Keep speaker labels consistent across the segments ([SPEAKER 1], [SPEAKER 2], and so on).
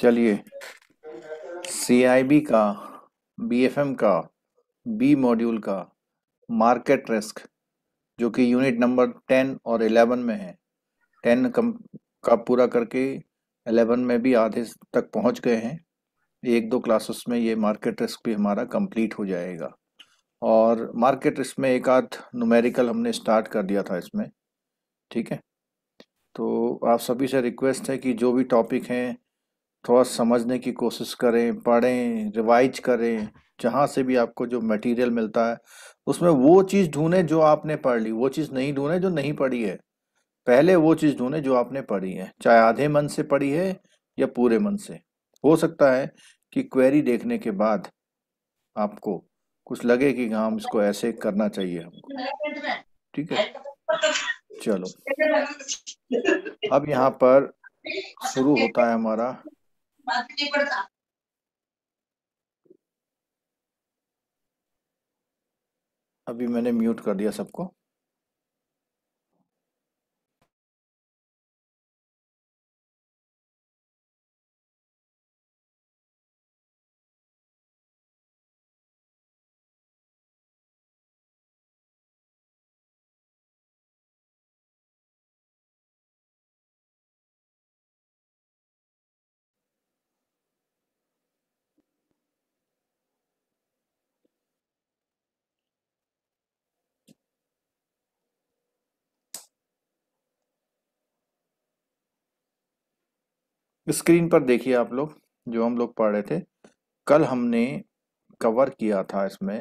[SPEAKER 1] चलिए सीआईबी का बीएफएम का बी मॉड्यूल का मार्केट रिस्क जो कि यूनिट नंबर टेन और एलेवन में है टेन कम का पूरा करके एलेवन में भी आधे तक पहुंच गए हैं एक दो क्लासेस में ये मार्केट रिस्क भी हमारा कंप्लीट हो जाएगा और मार्केट रिस्क में एक आध नुमेरिकल हमने स्टार्ट कर दिया था इसमें ठीक है तो आप सभी से रिक्वेस्ट है कि जो भी टॉपिक हैं थोड़ा समझने की कोशिश करें पढ़ें रिवाइज करें जहाँ से भी आपको जो मटेरियल मिलता है उसमें वो चीज़ ढूंढें जो आपने पढ़ ली वो चीज़ नहीं ढूंढें जो नहीं पढ़ी है पहले वो चीज़ ढूंढें जो आपने पढ़ी है चाहे आधे मन से पढ़ी है या पूरे मन से हो सकता है कि क्वेरी देखने के बाद आपको कुछ लगे कि हाँ इसको ऐसे करना चाहिए हमको ठीक है चलो अब यहाँ पर शुरू होता है हमारा बात नहीं पड़ता अभी मैंने म्यूट कर दिया सबको स्क्रीन पर देखिए आप लोग जो हम लोग पढ़ रहे थे कल हमने कवर किया था इसमें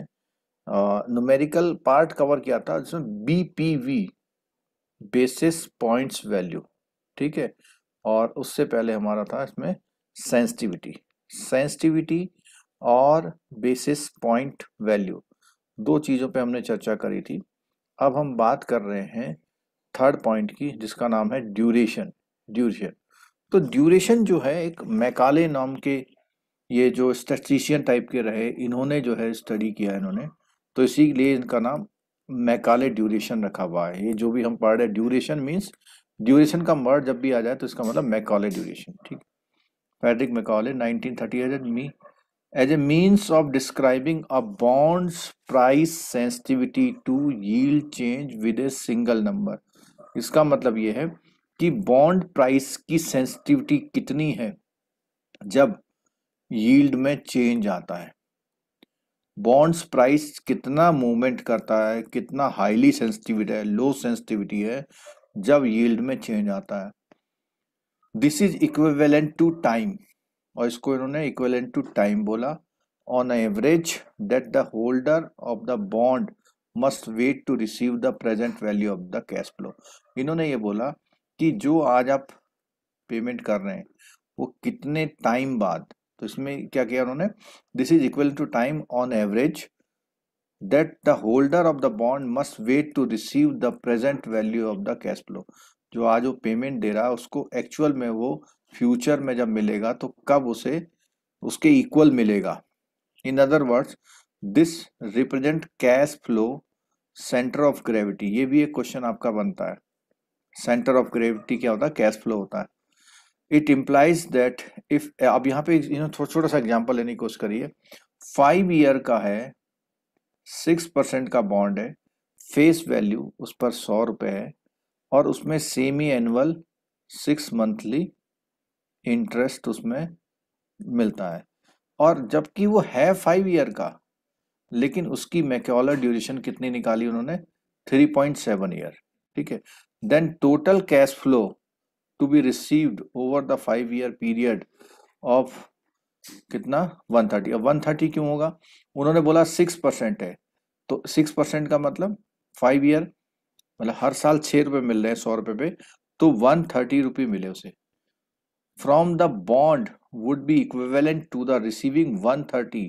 [SPEAKER 1] न्यूमेरिकल पार्ट कवर किया था जिसमें B P V basis points value ठीक है और उससे पहले हमारा था इसमें सेंसिटिविटी सेंसिटिविटी और बेसिस पॉइंट वैल्यू दो चीज़ों पे हमने चर्चा करी थी अब हम बात कर रहे हैं थर्ड पॉइंट की जिसका नाम है ड्यूरेशन ड्यूरेशन तो ड्यूरेशन जो है एक मैकाले नाम के ये जो स्टेटिशियन टाइप के रहे इन्होंने जो है स्टडी किया इन्होंने तो इसीलिए इनका नाम मैकाले ड्यूरेशन रखा हुआ है ये जो भी हम पढ़ रहे हैं ड्यूरेशन मीन्स ड्यूरेशन का वर्ड जब भी आ जाए तो इसका मतलब मैकाले ड्यूरेशन ठीक Patrick nineteen thirty as me as a means of describing a bond's price sensitivity to yield change with a single number इसका मतलब ये है कि बॉन्ड प्राइस की सेंसिटिविटी कितनी है जब यील्ड में चेंज आता है बॉन्ड्स प्राइस कितना मूवमेंट करता है कितना हाईली सेंसिटिविटी है लो सेंसिटिविटी है जब यील्ड में चेंज आता है this is equivalent to time और इसको इन्होंने इक्वेलेंट टू टाइम बोला on average that the holder of the bond must wait to receive the present value of the cash flow इन्होंने ये बोला कि जो आज आप पेमेंट कर रहे हैं वो कितने टाइम बाद तो इसमें क्या किया उन्होंने this is equal to time on average that the holder of the bond must wait to receive the present value of the cash flow जो आज वो पेमेंट दे रहा है उसको एक्चुअल में वो फ्यूचर में जब मिलेगा तो कब उसे उसके इक्वल मिलेगा in other words this represent cash flow centre of gravity ये भी एक क्वेश्चन आपका बनता है सेंटर ऑफ ग्रेविटी क्या होता है कैश फ्लो होता है इट इम्प्लाइज दैट इफ अब यहाँ पे यू नो छोटा सा एग्जांपल लेने की कोशिश करिए फाइव ईयर का है सिक्स परसेंट का बॉन्ड है फेस वैल्यू उस पर सौ रुपये है और उसमें semi annual six monthly interest उसमें मिलता है और जबकि वो है फाइव ईयर का लेकिन उसकी मैक्योलर ड्यूरेशन कितनी निकाली उन्होंने थ्री पॉइंट सेवन ईयर ठीक है Then total cash flow to be received over the five year period of कितना 130 अब 130 क्यों होगा उन्होंने बोला 6 परसेंट है तो 6 परसेंट का मतलब फाइव ईयर मतलब हर साल छः रुपये मिल रहे हैं सौ रुपये पे तो वन थर्टी रुपये मिले उसे from the bond would be equivalent to the receiving one thirty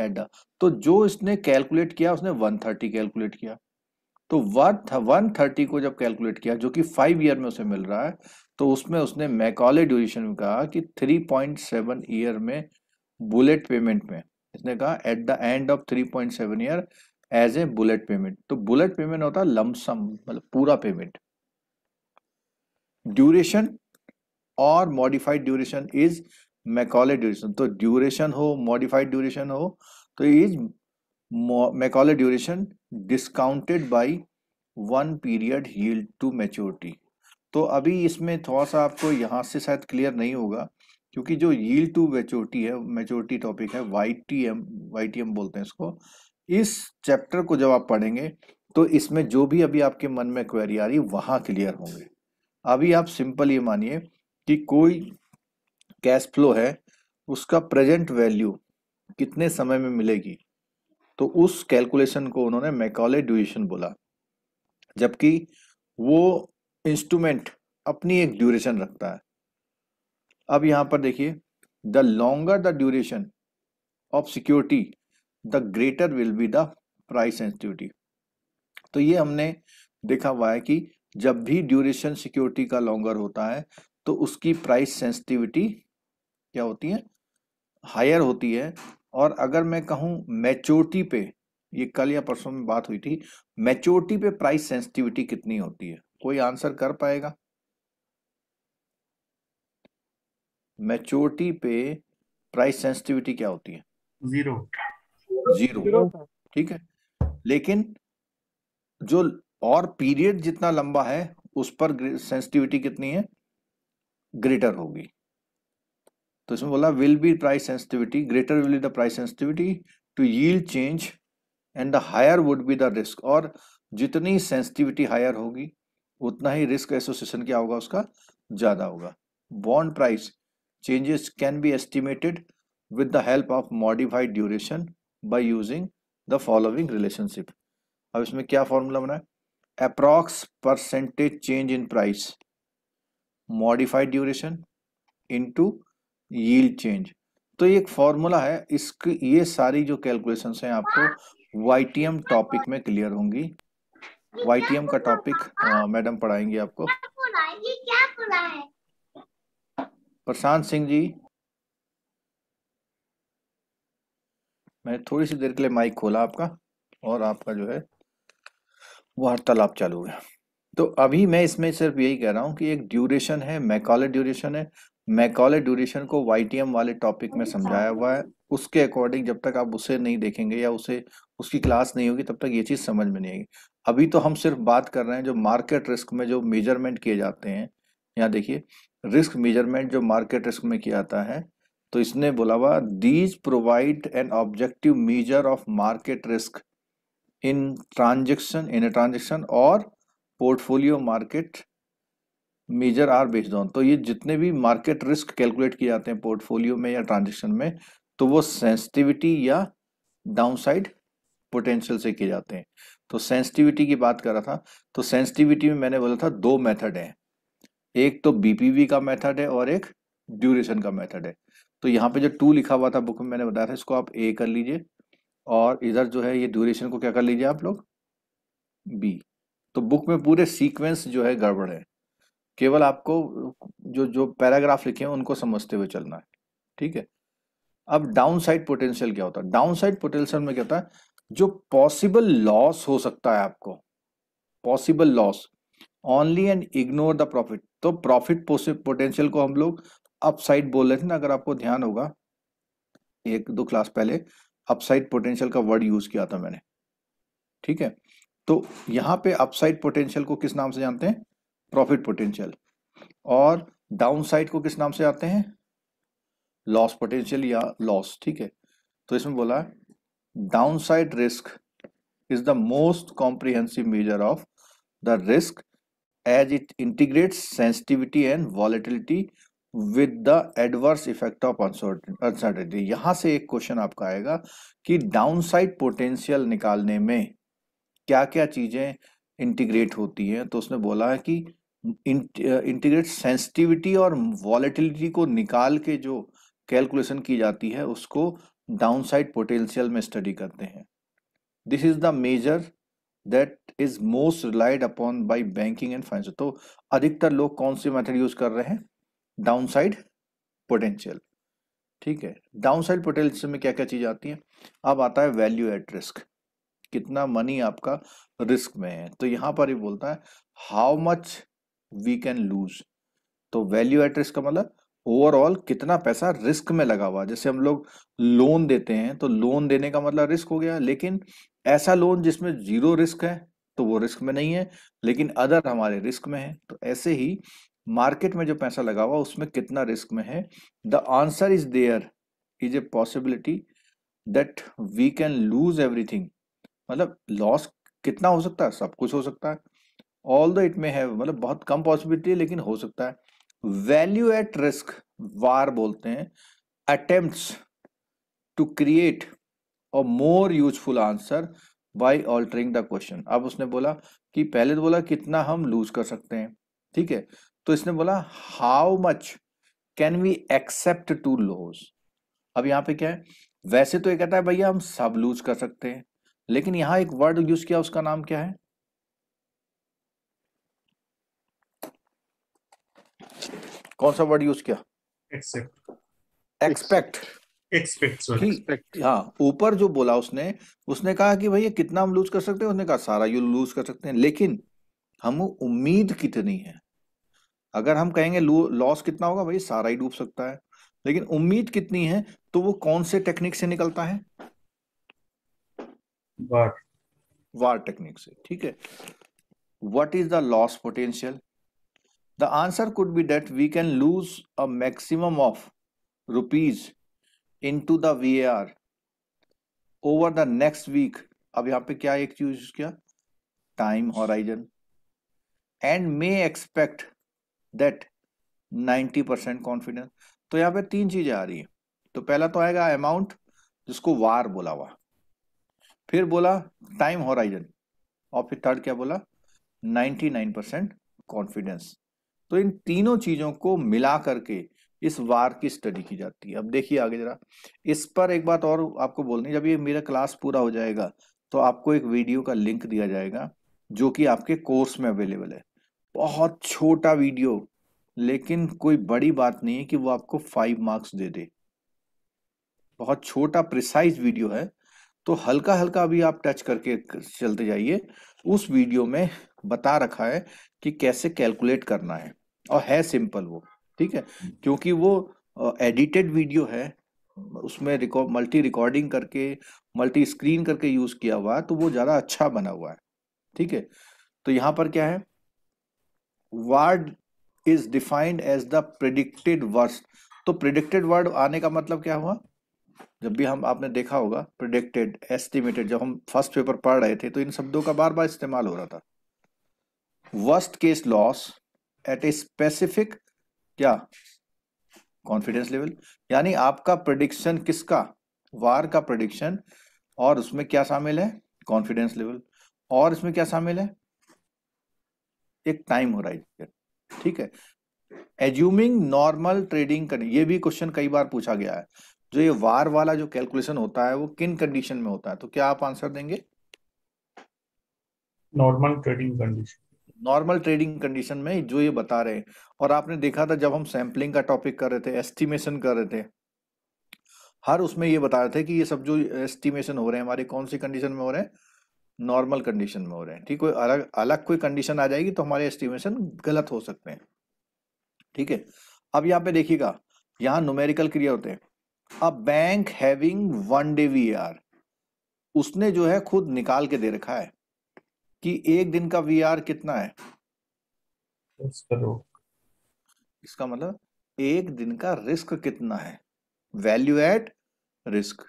[SPEAKER 1] at the तो जो इसने कैलकुलेट किया उसने वन थर्टी कैलकुलेट किया तो वन वन थर्टी को जब कैलकुलेट किया जो कि फाइव ईयर में उसे मिल रहा है तो उसमें उसने मैकॉले ड्यूरेशन में कहा कि थ्री पॉइंट सेवन ईयर में बुलेट पेमेंट में इसने कहा at the end of three point seven year as a bullet payment तो बुलेट पेमेंट होता है लमसम मतलब पूरा पेमेंट ड्यूरेशन और modified duration is Macaulay duration तो ड्यूरेशन हो मॉडिफाइड ड्यूरेशन हो तो is Macaulay duration discounted by one period yield to maturity तो अभी इसमें थोड़ा सा आपको यहाँ से शायद क्लियर नहीं होगा क्योंकि जो यील्ड टू मेच्योरिटी है मेच्योरिटी टॉपिक है Y T M Y T M बोलते हैं इसको इस चैप्टर को जब आप पढ़ेंगे तो इसमें जो भी अभी आपके मन में क्वेरी आ रही वहाँ क्लियर होंगे अभी आप सिंपल ये मानिए कि कोई कैश फ्लो है उसका प्रेजेंट वैल्यू कितने समय में मिलेगी तो उस कैलकुलेशन को उन्होंने मैकॉले ड्यूरेशन बोला जबकि वो इंस्ट्रूमेंट अपनी एक ड्यूरेशन रखता है अब यहां पर देखिए the longer the duration of security the greater will be the price sensitivity तो ये हमने देखा हुआ है कि जब भी ड्यूरेशन सिक्योरिटी का लॉन्गर होता है तो उसकी प्राइस सेंसिटिविटी क्या होती है हायर होती है और अगर मैं कहूं मैच्योरिटी पे ये कल या परसों में बात हुई थी मैच्योरिटी पे प्राइस सेंसिटिविटी कितनी होती है कोई आंसर कर पाएगा मैच्योरिटी पे प्राइस सेंसिटिविटी क्या होती है जीरो जीरो ठीक है लेकिन जो और पीरियड जितना लंबा है उस पर सेंसिटिविटी कितनी है ग्रेटर होगी तो इसमें बोला will be price sensitivity greater will be the price sensitivity to yield change and the higher would be the risk और जितनी सेंसिटिविटी हायर होगी उतना ही रिस्क एसोसिएशन क्या होगा उसका ज़्यादा होगा bond price changes can be estimated with the help of modified duration by using the following relationship अब इसमें क्या फॉर्मूला बना है approx percentage change in price modified duration into yield change तो ये एक फॉर्मूला है इसकी ये सारी जो कैलकुलेशंस हैं आपको वाईटीएम टॉपिक में क्लियर होंगी वाईटीएम का टॉपिक मैडम पढ़ाएंगे आपको प्रशांत सिंह जी मैंने थोड़ी सी देर के लिए माइक खोला आपका और आपका जो है वार्तालाप चालू है तो अभी मैं इसमें सिर्फ यही कह रहा हूँ कि एक ड्यूरेशन है मैकॉले ड्यूरेशन है मैकॉले ड्यूरेशन को वाई वाले टॉपिक में समझाया हुआ है उसके अकॉर्डिंग जब तक आप उसे नहीं देखेंगे या उसे उसकी क्लास नहीं होगी तब तक ये चीज़ समझ में नहीं आएगी अभी तो हम सिर्फ बात कर रहे हैं जो मार्केट रिस्क में जो मेजरमेंट किए जाते हैं यहाँ देखिए रिस्क मेजरमेंट जो मार्केट रिस्क में किया जाता है तो इसने बोला हुआ these provide an objective measure of market risk in transaction in a transaction और portfolio market measure are based on तो ये जितने भी मार्केट रिस्क कैलकुलेट किए जाते हैं पोर्टफोलियो में या ट्रांजेक्शन में तो वो सेंसिटिविटी या डाउनसाइड पोटेंशियल से किए जाते हैं तो सेंसिटिविटी की बात कर रहा था तो सेंसिटिविटी में मैंने बोला था दो मेथड हैं एक तो बीपीवी का मेथड है और एक ड्यूरेशन का मेथड है तो यहाँ पे जो टू लिखा हुआ था बुक में मैंने बताया था इसको आप ए कर लीजिए और इधर जो है ये ड्यूरेशन को क्या कर लीजिए आप लोग बी तो बुक में पूरे सीक्वेंस जो है गड़बड़ है केवल आपको जो जो पैराग्राफ लिखे हैं उनको समझते हुए चलना है ठीक है अब डाउन साइड पोटेंशियल क्या होता है डाउन साइड पोटेंशियल में क्या होता है जो पॉसिबल लॉस हो सकता है आपको possible loss only and ignore the profit तो प्रॉफिट पोटेंशियल को हम लोग अपसाइड बोल रहे थे ना अगर आपको ध्यान होगा एक दो क्लास पहले अपसाइड पोटेंशियल का वर्ड यूज किया था मैंने ठीक है तो यहां पे अपसाइड पोटेंशियल को किस नाम से जानते हैं प्रॉफिट पोटेंशियल और डाउनसाइड को किस नाम से आते हैं लॉस पोटेंशियल या लॉस ठीक है तो इसमें बोला downside risk is the most comprehensive measure of the risk as it integrate sensitivity and volatility with the adverse effect of uncertainty यहां से एक क्वेश्चन आपका आएगा कि डाउनसाइड पोटेंशियल निकालने में क्या क्या चीजें इंटीग्रेट होती हैं तो उसने बोला है कि इंटीग्रेट सेंसिटिविटी और वॉलेटिलिटी को निकाल के जो कैलकुलेशन की जाती है उसको डाउनसाइड पोटेंशियल में स्टडी करते हैं this is the measure that is most relied upon by banking and finance तो अधिकतर लोग कौन से मेथड यूज कर रहे हैं डाउनसाइड पोटेंशियल ठीक है डाउनसाइड पोटेंशियल में क्या क्या चीज आती है अब आता है वैल्यू एट रिस्क कितना मनी आपका रिस्क में है तो यहां पर ही बोलता है how much we can lose तो वैल्यू एट रिस्क का मतलब ओवरऑल कितना पैसा रिस्क में लगा हुआ जैसे हम लोग लोन देते हैं तो लोन देने का मतलब रिस्क हो गया लेकिन ऐसा लोन जिसमें जीरो रिस्क है तो वो रिस्क में नहीं है लेकिन अदर हमारे रिस्क में है तो ऐसे ही मार्केट में जो पैसा लगा हुआ उसमें कितना रिस्क में है the answer is there is a possibility that we can lose everything मतलब लॉस कितना हो सकता है सब कुछ हो सकता है all the it may have मतलब बहुत कम पॉसिबिलिटी है लेकिन हो सकता है वैल्यू एट रिस्क वार बोलते हैं attempt to create a more useful answer by altering the question अब उसने बोला कि पहले तो बोला कितना हम लूज कर सकते हैं ठीक है तो इसने बोला how much can we accept to lose अब यहाँ पे क्या है वैसे तो ये कहता है भैया हम सब लूज कर सकते हैं लेकिन यहाँ एक वर्ड यूज किया उसका नाम क्या है कौन सा वर्ड यूज किया एक्सेप्ट एक्सपेक्ट एक्सपेक्ट हाँ ऊपर जो बोला उसने उसने कहा कि भैया कितना हम लूज कर सकते हैं उसने कहा सारा यू लूज कर सकते हैं लेकिन हम उम्मीद कितनी है अगर हम कहेंगे लॉस कितना होगा भाई सारा ही डूब सकता है लेकिन उम्मीद कितनी है तो वो कौन से टेक्निक से निकलता है वार वार टेक्निक से ठीक है what is the loss potential The answer could be that we can lose a maximum of rupees into the VAR over the next week. अब यहाँ पे क्या एक चीज क्या time horizon and may expect that 90 percent confidence तो यहाँ पे तीन चीजें आ रही है तो पहला तो आएगा अमाउंट जिसको वार बोला हुआ फिर बोला टाइम होराइजन और फिर थर्ड क्या बोला 99 परसेंट कॉन्फिडेंस तो इन तीनों चीजों को मिला करके इस वार की स्टडी की जाती है अब देखिए आगे जरा इस पर एक बात और आपको बोलनी जब ये मेरा क्लास पूरा हो जाएगा तो आपको एक वीडियो का लिंक दिया जाएगा जो कि आपके कोर्स में अवेलेबल है बहुत छोटा वीडियो लेकिन कोई बड़ी बात नहीं है कि वो आपको फाइव मार्क्स दे दे बहुत छोटा प्रिसाइज वीडियो है तो हल्का हल्का अभी आप टच करके चलते जाइए उस वीडियो में बता रखा है कि कैसे कैलकुलेट करना है और है सिंपल वो ठीक है हम्म। क्योंकि वो एडिटेड वीडियो है उसमें रिकॉर्ड मल्टी रिकॉर्डिंग करके मल्टी स्क्रीन करके यूज किया हुआ है तो वो ज्यादा अच्छा बना हुआ है ठीक है तो यहां पर क्या है word is defined as the predicted word तो प्रिडिक्टेड वर्ड आने का मतलब क्या हुआ जब भी हम आपने देखा होगा प्रिडिक्टेड एस्टिमेटेड जब हम फर्स्ट पेपर पढ़ रहे थे तो इन शब्दों का बार बार इस्तेमाल हो रहा था worst case loss at a specific क्या कॉन्फिडेंस लेवल यानी आपका प्रडिक्शन किसका वार का प्रडिक्शन और उसमें क्या शामिल है कॉन्फिडेंस लेवल और इसमें क्या शामिल है एक टाइम है ठीक है एज्यूमिंग नॉर्मल ट्रेडिंग ये भी क्वेश्चन कई बार पूछा गया है जो ये वार वाला जो कैलकुलेशन होता है वो किन कंडीशन में होता है तो क्या आप आंसर देंगे normal trading condition normal trading condition में जो ये बता रहे हैं और आपने देखा था जब हम सैम्पलिंग का टॉपिक कर रहे थे एस्टिमेशन कर रहे थे हर उसमें ये बता रहे थे कि ये सब जो एस्टिमेशन हो रहे हैं हमारे कौन सी कंडीशन में हो रहे हैं नॉर्मल कंडीशन में हो रहे हैं ठीक कोई अलग अलग कोई कंडीशन आ जाएगी तो हमारे एस्टिमेशन गलत हो सकते हैं ठीक है अब यहाँ पे देखिएगा यहाँ नोमेरिकल क्रिया होते हैं अब bank having one day V उसने जो है खुद निकाल के दे रखा है कि एक दिन का वी कितना है इसका मतलब एक दिन का रिस्क कितना है वैल्यू एट रिस्क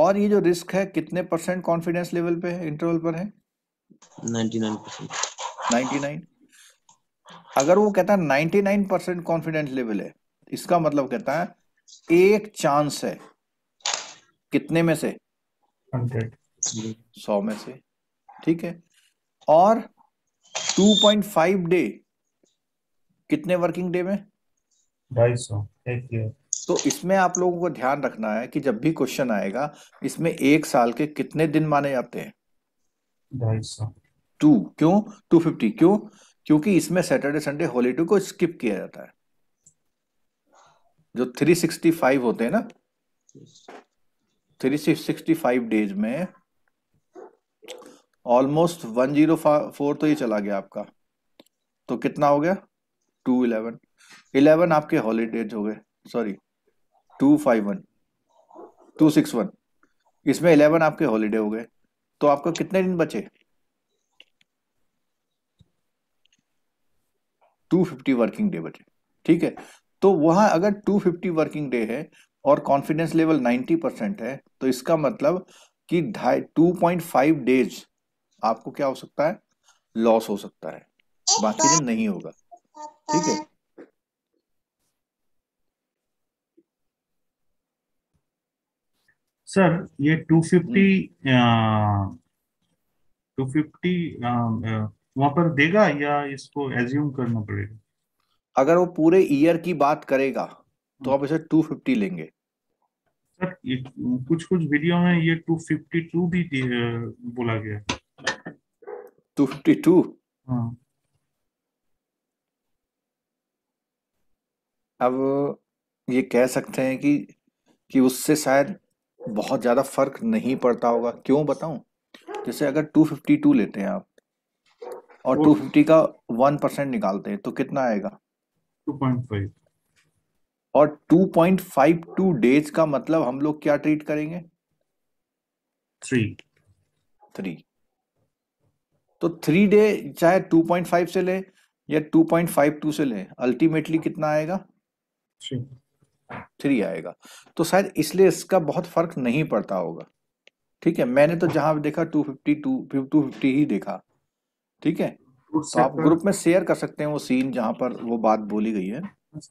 [SPEAKER 1] और ये जो रिस्क है कितने परसेंट कॉन्फिडेंस लेवल पे है इंटरवल पर है 99 परसेंट अगर वो कहता है 99 परसेंट कॉन्फिडेंस लेवल है इसका मतलब कहता है एक चांस है कितने में से हंड्रेड सौ में से ठीक है और 2.5 डे कितने वर्किंग डे में ढाई सौ तो इसमें आप लोगों को ध्यान रखना है कि जब भी क्वेश्चन आएगा इसमें एक साल के कितने दिन माने जाते हैं ढाई सौ टू क्यों टू फिफ्टी क्यों क्योंकि इसमें सैटरडे संडे हॉलीडे को स्किप किया जाता है जो थ्री सिक्सटी फाइव होते हैं ना थ्री सिक्सटी फाइव डेज में ऑलमोस्ट वन जीरो फोर तो ये चला गया आपका तो कितना हो गया टू इलेवन इलेवन आपके हॉलीडेज हो गए sorry two five one two six one इसमें इलेवन आपके हॉलीडे हो गए तो आपको कितने दिन बचे टू फिफ्टी वर्किंग डे बचे ठीक है तो वहां अगर टू फिफ्टी वर्किंग डे है और कॉन्फिडेंस लेवल नाइन्टी परसेंट है तो इसका मतलब कि ढाई टू पॉइंट फाइव डेज आपको क्या हो सकता है लॉस हो सकता है बाकी दिन तो नहीं होगा ठीक है सर ये 250 250 वहां पर देगा या इसको एज्यूम करना पड़ेगा अगर वो पूरे ईयर की बात करेगा तो हाँ। आप इसे 250 लेंगे सर ये कुछ कुछ वीडियो में ये 252 भी बोला गया 52 हाँ अब ये कह सकते हैं कि कि उससे शायद बहुत ज़्यादा फ़र्क नहीं पड़ता होगा क्यों बताऊं जैसे अगर 252 लेते हैं आप और टू 250 का 1% निकालते हैं तो कितना आएगा 2.5 और 2.52 डेज का मतलब हम लोग क्या ट्रीट करेंगे थ्री थ्री तो थ्री डे चाहे 2.5 से ले या 2.52 से ले अल्टीमेटली कितना आएगा थ्री आएगा तो शायद इसलिए इसका बहुत फर्क नहीं पड़ता होगा ठीक है मैंने तो जहां देखा two fifty two two fifty ही देखा ठीक है तो आप ग्रुप में शेयर कर सकते हैं वो सीन जहां पर वो बात बोली गई है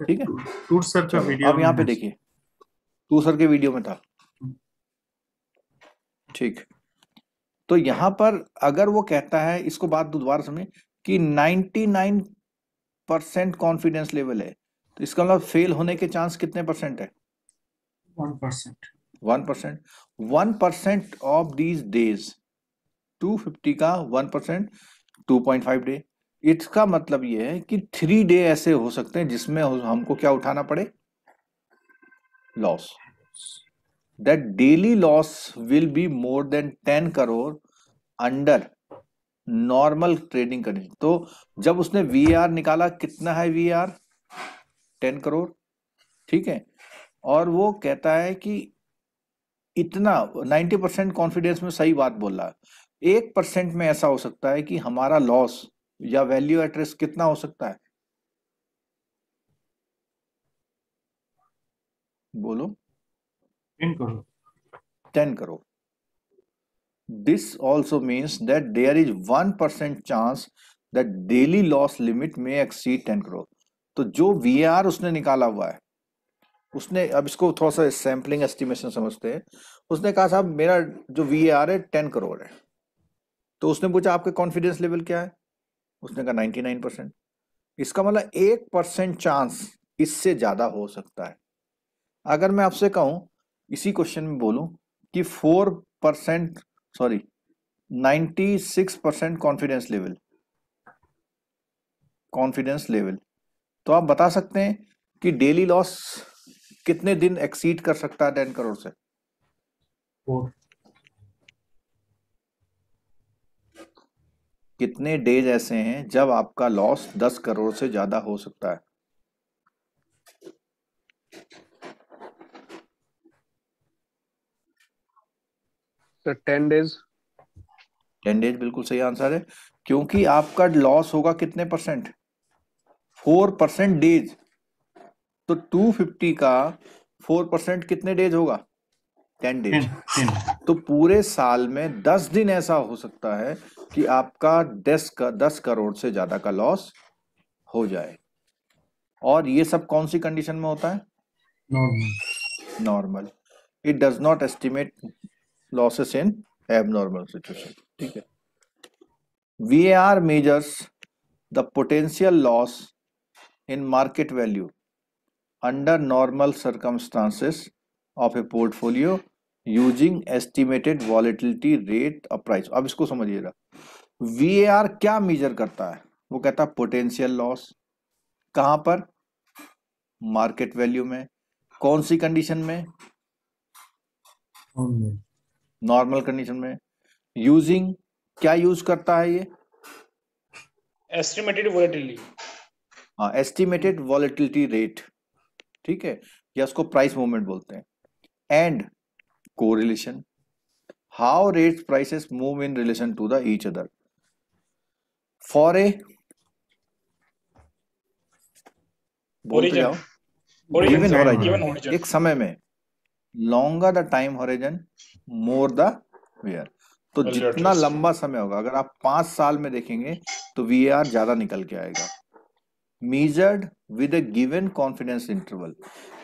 [SPEAKER 1] ठीक है टूर सर का वीडियो अब यहाँ पे देखिए टू सर के वीडियो में था हम्म। ठीक तो यहां पर अगर वो कहता है इसको बात दोबारा समझ कि 99 परसेंट कॉन्फिडेंस लेवल है तो इसका मतलब फेल होने के चांस कितने परसेंट है one percent one percent of these days two fifty का one percent two point five day इसका मतलब यह है कि थ्री डे ऐसे हो सकते हैं जिसमें हमको क्या उठाना पड़े loss that daily loss will be more than 10 crore under normal trading condition तो जब उसने वी आर निकाला कितना है वी आर टेन करोड़ ठीक है और वो कहता है कि इतना 90 परसेंट कॉन्फिडेंस में सही बात बोल रहा है एक परसेंट में ऐसा हो सकता है कि हमारा लॉस या वैल्यू एट कितना हो सकता है बोलो 10 crore 10 crore this also means that there is 1% chance that daily loss limit may exceed 10 crore तो जो वी उसने निकाला हुआ है उसने अब इसको थोड़ा सा सैम्पलिंग एस्टिमेशन समझते हैं उसने कहा साहब मेरा जो वी है टेन करोड़ है तो उसने पूछा आपके कॉन्फिडेंस लेवल क्या है उसने कहा नाइन्टी नाइन परसेंट इसका मतलब एक परसेंट चांस इससे ज़्यादा हो सकता है अगर मैं आपसे कहूं इसी क्वेश्चन में बोलूं कि four percent sorry ninety six percent confidence level confidence level तो आप बता सकते हैं कि डेली लॉस कितने दिन एक्सीड कर सकता है टेन करोड़ से फोर कितने डेज ऐसे हैं जब आपका लॉस दस करोड़ से ज्यादा हो सकता है तो टेन डेज टेन डेज बिल्कुल सही आंसर है क्योंकि आपका लॉस होगा कितने परसेंट फोर परसेंट डेज तो टू फिफ्टी का फोर परसेंट कितने डेज होगा टेन डेज तो पूरे साल में दस दिन ऐसा हो सकता है कि आपका दस का दस करोड़ से ज्यादा का लॉस हो जाए और ये सब कौन सी कंडीशन में होता है normal normal it does not estimate losses in abnormal situation ठीक है VAR measures the potential loss in market value under normal circumstances of a portfolio using estimated volatility rate of price अब इसको समझिएगा VAR क्या measure करता है वो कहता है पोटेंशियल लॉस कहाँ पर मार्केट वैल्यू में कौन सी कंडीशन में नॉर्मल कंडीशन में यूजिंग क्या यूज करता है ये एस्टिमेटेड वॉलेटिलिटी हाँ एस्टिमेटेड वॉलेटिलिटी रेट ठीक है या उसको प्राइस मूवमेंट बोलते हैं and correlation how rate prices move in relation to the each other for a बोलते जाओ इवन एक समय में longer the time horizon more the where तो जितना लंबा समय होगा अगर आप पांच साल में देखेंगे तो वी आर ज्यादा निकल के आएगा measured with a given confidence interval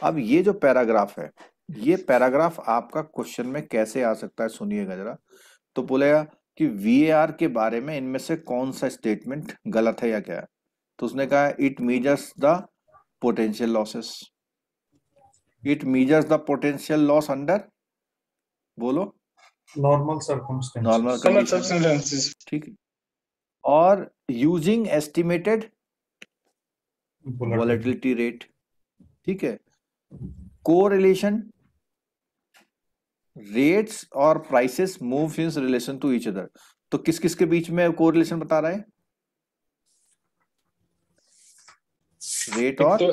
[SPEAKER 1] अब ये जो पैराग्राफ है ये पैराग्राफ आपका क्वेश्चन में कैसे आ सकता है सुनिएगा जरा तो बोलेगा कि वी के बारे में इनमें से कौन सा स्टेटमेंट गलत है या क्या है तो उसने कहा it measures the potential losses it measures the potential loss under बोलो नॉर्मल सर्कमस्टेंसेस ठीक है और यूजिंग एस्टिमेटेड वॉलेटिलिटी रेट ठीक है को रिलेशन रेट्स और prices move in relation to each other तो किस किस के बीच में को रिलेशन बता रहा है रेट और तो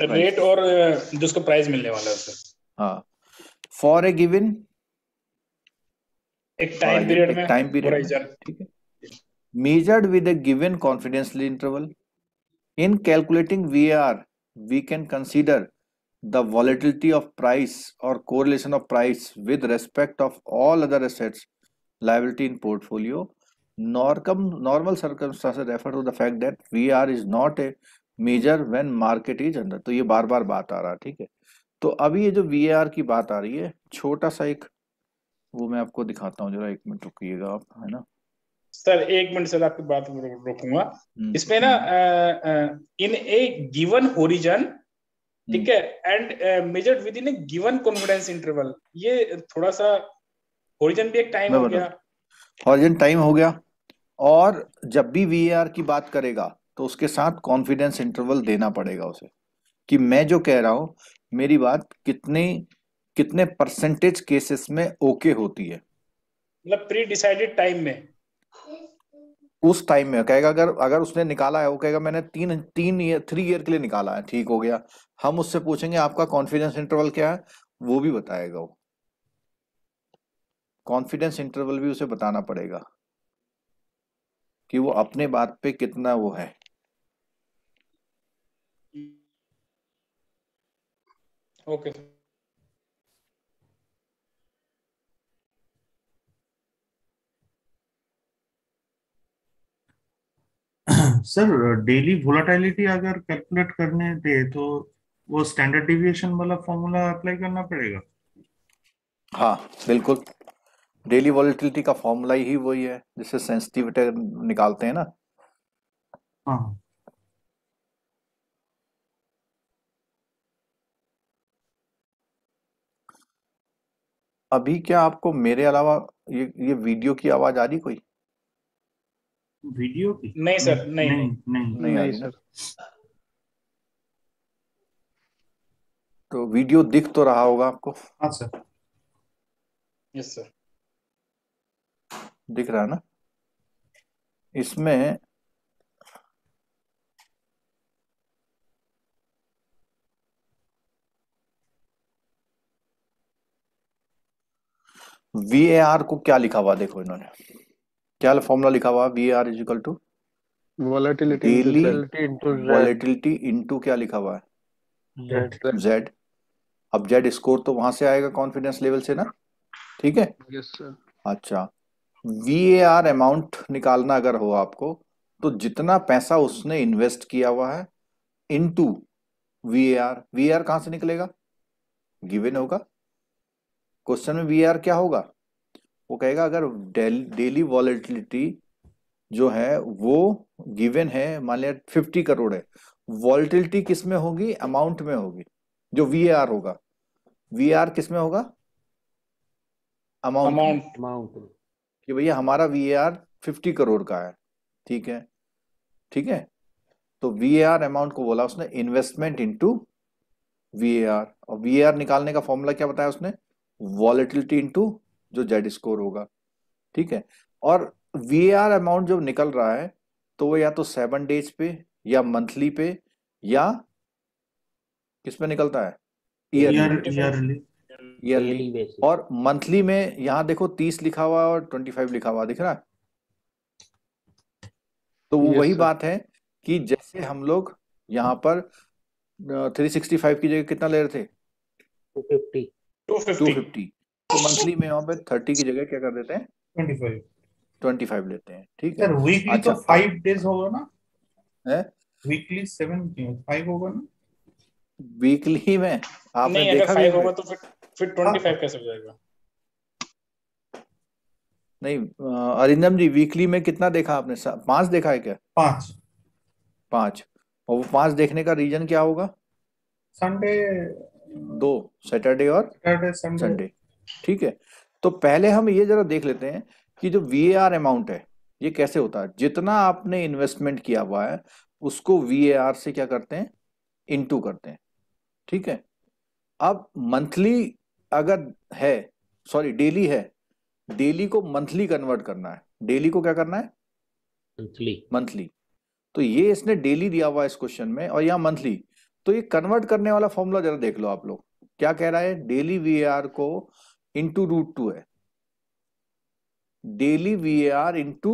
[SPEAKER 1] रेट और uh, जिसको प्राइस मिलने वाला है हाँ फॉर ए गिवन एक टाइम पीरियड में time period measured with a given confidence interval in calculating VR we can consider the volatility of price और correlation of price with respect of all other assets liability in portfolio नॉर्कम normal circumstance refer to the fact that we are is not a measure when market is under तो ये बार बार बात आ रहा है ठीक है तो अभी ये जो वी की बात आ रही है छोटा सा एक वो मैं आपको दिखाता हूँ जरा एक मिनट रुकिएगा आप है ना सर एक मिनट सर आपकी बात रोकूंगा हम्म। इसमें ना इन ए गिवन होरिजन ठीक हम्म। है and measured within a given confidence interval ये थोड़ा सा होरिजन भी एक टाइम हो गया होरिजन टाइम हो गया और जब भी वीएआर की बात करेगा तो उसके साथ कॉन्फिडेंस इंटरवल देना पड़ेगा उसे कि मैं जो कह रहा हूं मेरी बात कितने कितने परसेंटेज केसेस में ओके होती है मतलब प्री डिसाइडेड टाइम में उस टाइम में कहेगा अगर अगर उसने निकाला है वो कहेगा मैंने तीन तीन ईयर थ्री ईयर के लिए निकाला है ठीक हो गया हम उससे पूछेंगे आपका कॉन्फिडेंस इंटरवल क्या है वो भी बताएगा वो कॉन्फिडेंस इंटरवल भी उसे बताना पड़ेगा कि वो अपने बात पे कितना वो है ओके सर डेली वोलाटाइलिटी अगर कैलकुलेट करने दे तो वो स्टैंडर्ड डिविएशन वाला फॉर्मूला अप्लाई करना पड़ेगा हाँ बिल्कुल डेली वॉलिटिलिटी का फॉर्मूला ही वही है जिससे सेंसिटिविटी निकालते हैं ना हाँ अभी क्या आपको मेरे अलावा ये ये वीडियो की आवाज आ रही कोई वीडियो की नहीं सर नहीं नहीं नहीं, नहीं, नहीं सर तो वीडियो दिख तो रहा होगा आपको हाँ सर यस सर दिख रहा है ना इसमें वी ए आर को क्या लिखा हुआ देखो इन्होंने क्या फॉर्मूला लिखा हुआ V A R equal to volatility volatility into क्या लिखा हुआ है जेड अब जेड स्कोर तो वहां से आएगा कॉन्फिडेंस लेवल से ना ठीक है yes, अच्छा वी ए आर अमाउंट निकालना अगर हो आपको तो जितना पैसा उसने इन्वेस्ट किया हुआ है into V A R V A R कहां से निकलेगा गिवेन होगा क्वेश्चन में वी क्या होगा वो कहेगा अगर डेली वॉलिटिलिटी जो है वो गिवन है मान लिया फिफ्टी करोड़ है वॉलिटिलिटी किस में होगी अमाउंट में होगी जो वी होगा वी किस में होगा अमाउंट अमाउंट कि भैया हमारा वी आर फिफ्टी करोड़ का है ठीक है ठीक है तो वी अमाउंट को बोला उसने इन्वेस्टमेंट इनटू वी और वी निकालने का फॉर्मूला क्या बताया उसने वॉलेटिलिटी इनटू जो जेड स्कोर होगा ठीक है और वी अमाउंट जो निकल रहा है तो वो या तो सेवन डेज पे या मंथली पे या किस पे निकलता है
[SPEAKER 2] ईयरली
[SPEAKER 1] और मंथली में यहां देखो तीस लिखा हुआ और ट्वेंटी फाइव लिखा हुआ दिख रहा है तो वो वही बात है कि जैसे हम लोग यहां पर थ्री सिक्सटी फाइव की जगह कितना ले रहे थे 250 250 तो मंथली में यहाँ पे थर्टी की जगह क्या कर देते हैं ट्वेंटी फाइव लेते हैं ठीक है वीकली तो अच्छा, तो फाइव डेज होगा ना है वीकली सेवन क्यों फाइव होगा ना वीकली में आपने नहीं, देखा फाइव होगा तो फिर फिर ट्वेंटी फाइव हाँ। कैसे हो जाएगा नहीं अरिंदम जी वीकली में कितना देखा आपने पांच देखा है क्या पांच पांच और वो पांच देखने का रीजन क्या होगा संडे दो सैटरडे और संडे ठीक है तो पहले हम ये जरा देख लेते हैं कि जो वी अमाउंट है ये कैसे होता है जितना आपने इन्वेस्टमेंट किया हुआ है उसको वी से क्या करते हैं इनटू करते हैं ठीक है अब मंथली अगर है सॉरी डेली है डेली को मंथली कन्वर्ट करना है डेली को क्या करना है मंथली मंथली तो ये इसने डेली दिया हुआ है इस क्वेश्चन में और यहाँ मंथली तो ये कन्वर्ट करने वाला फॉर्मूला जरा देख लो आप लोग क्या कह रहा है डेली वी को इंटू रूट टू है daily V R into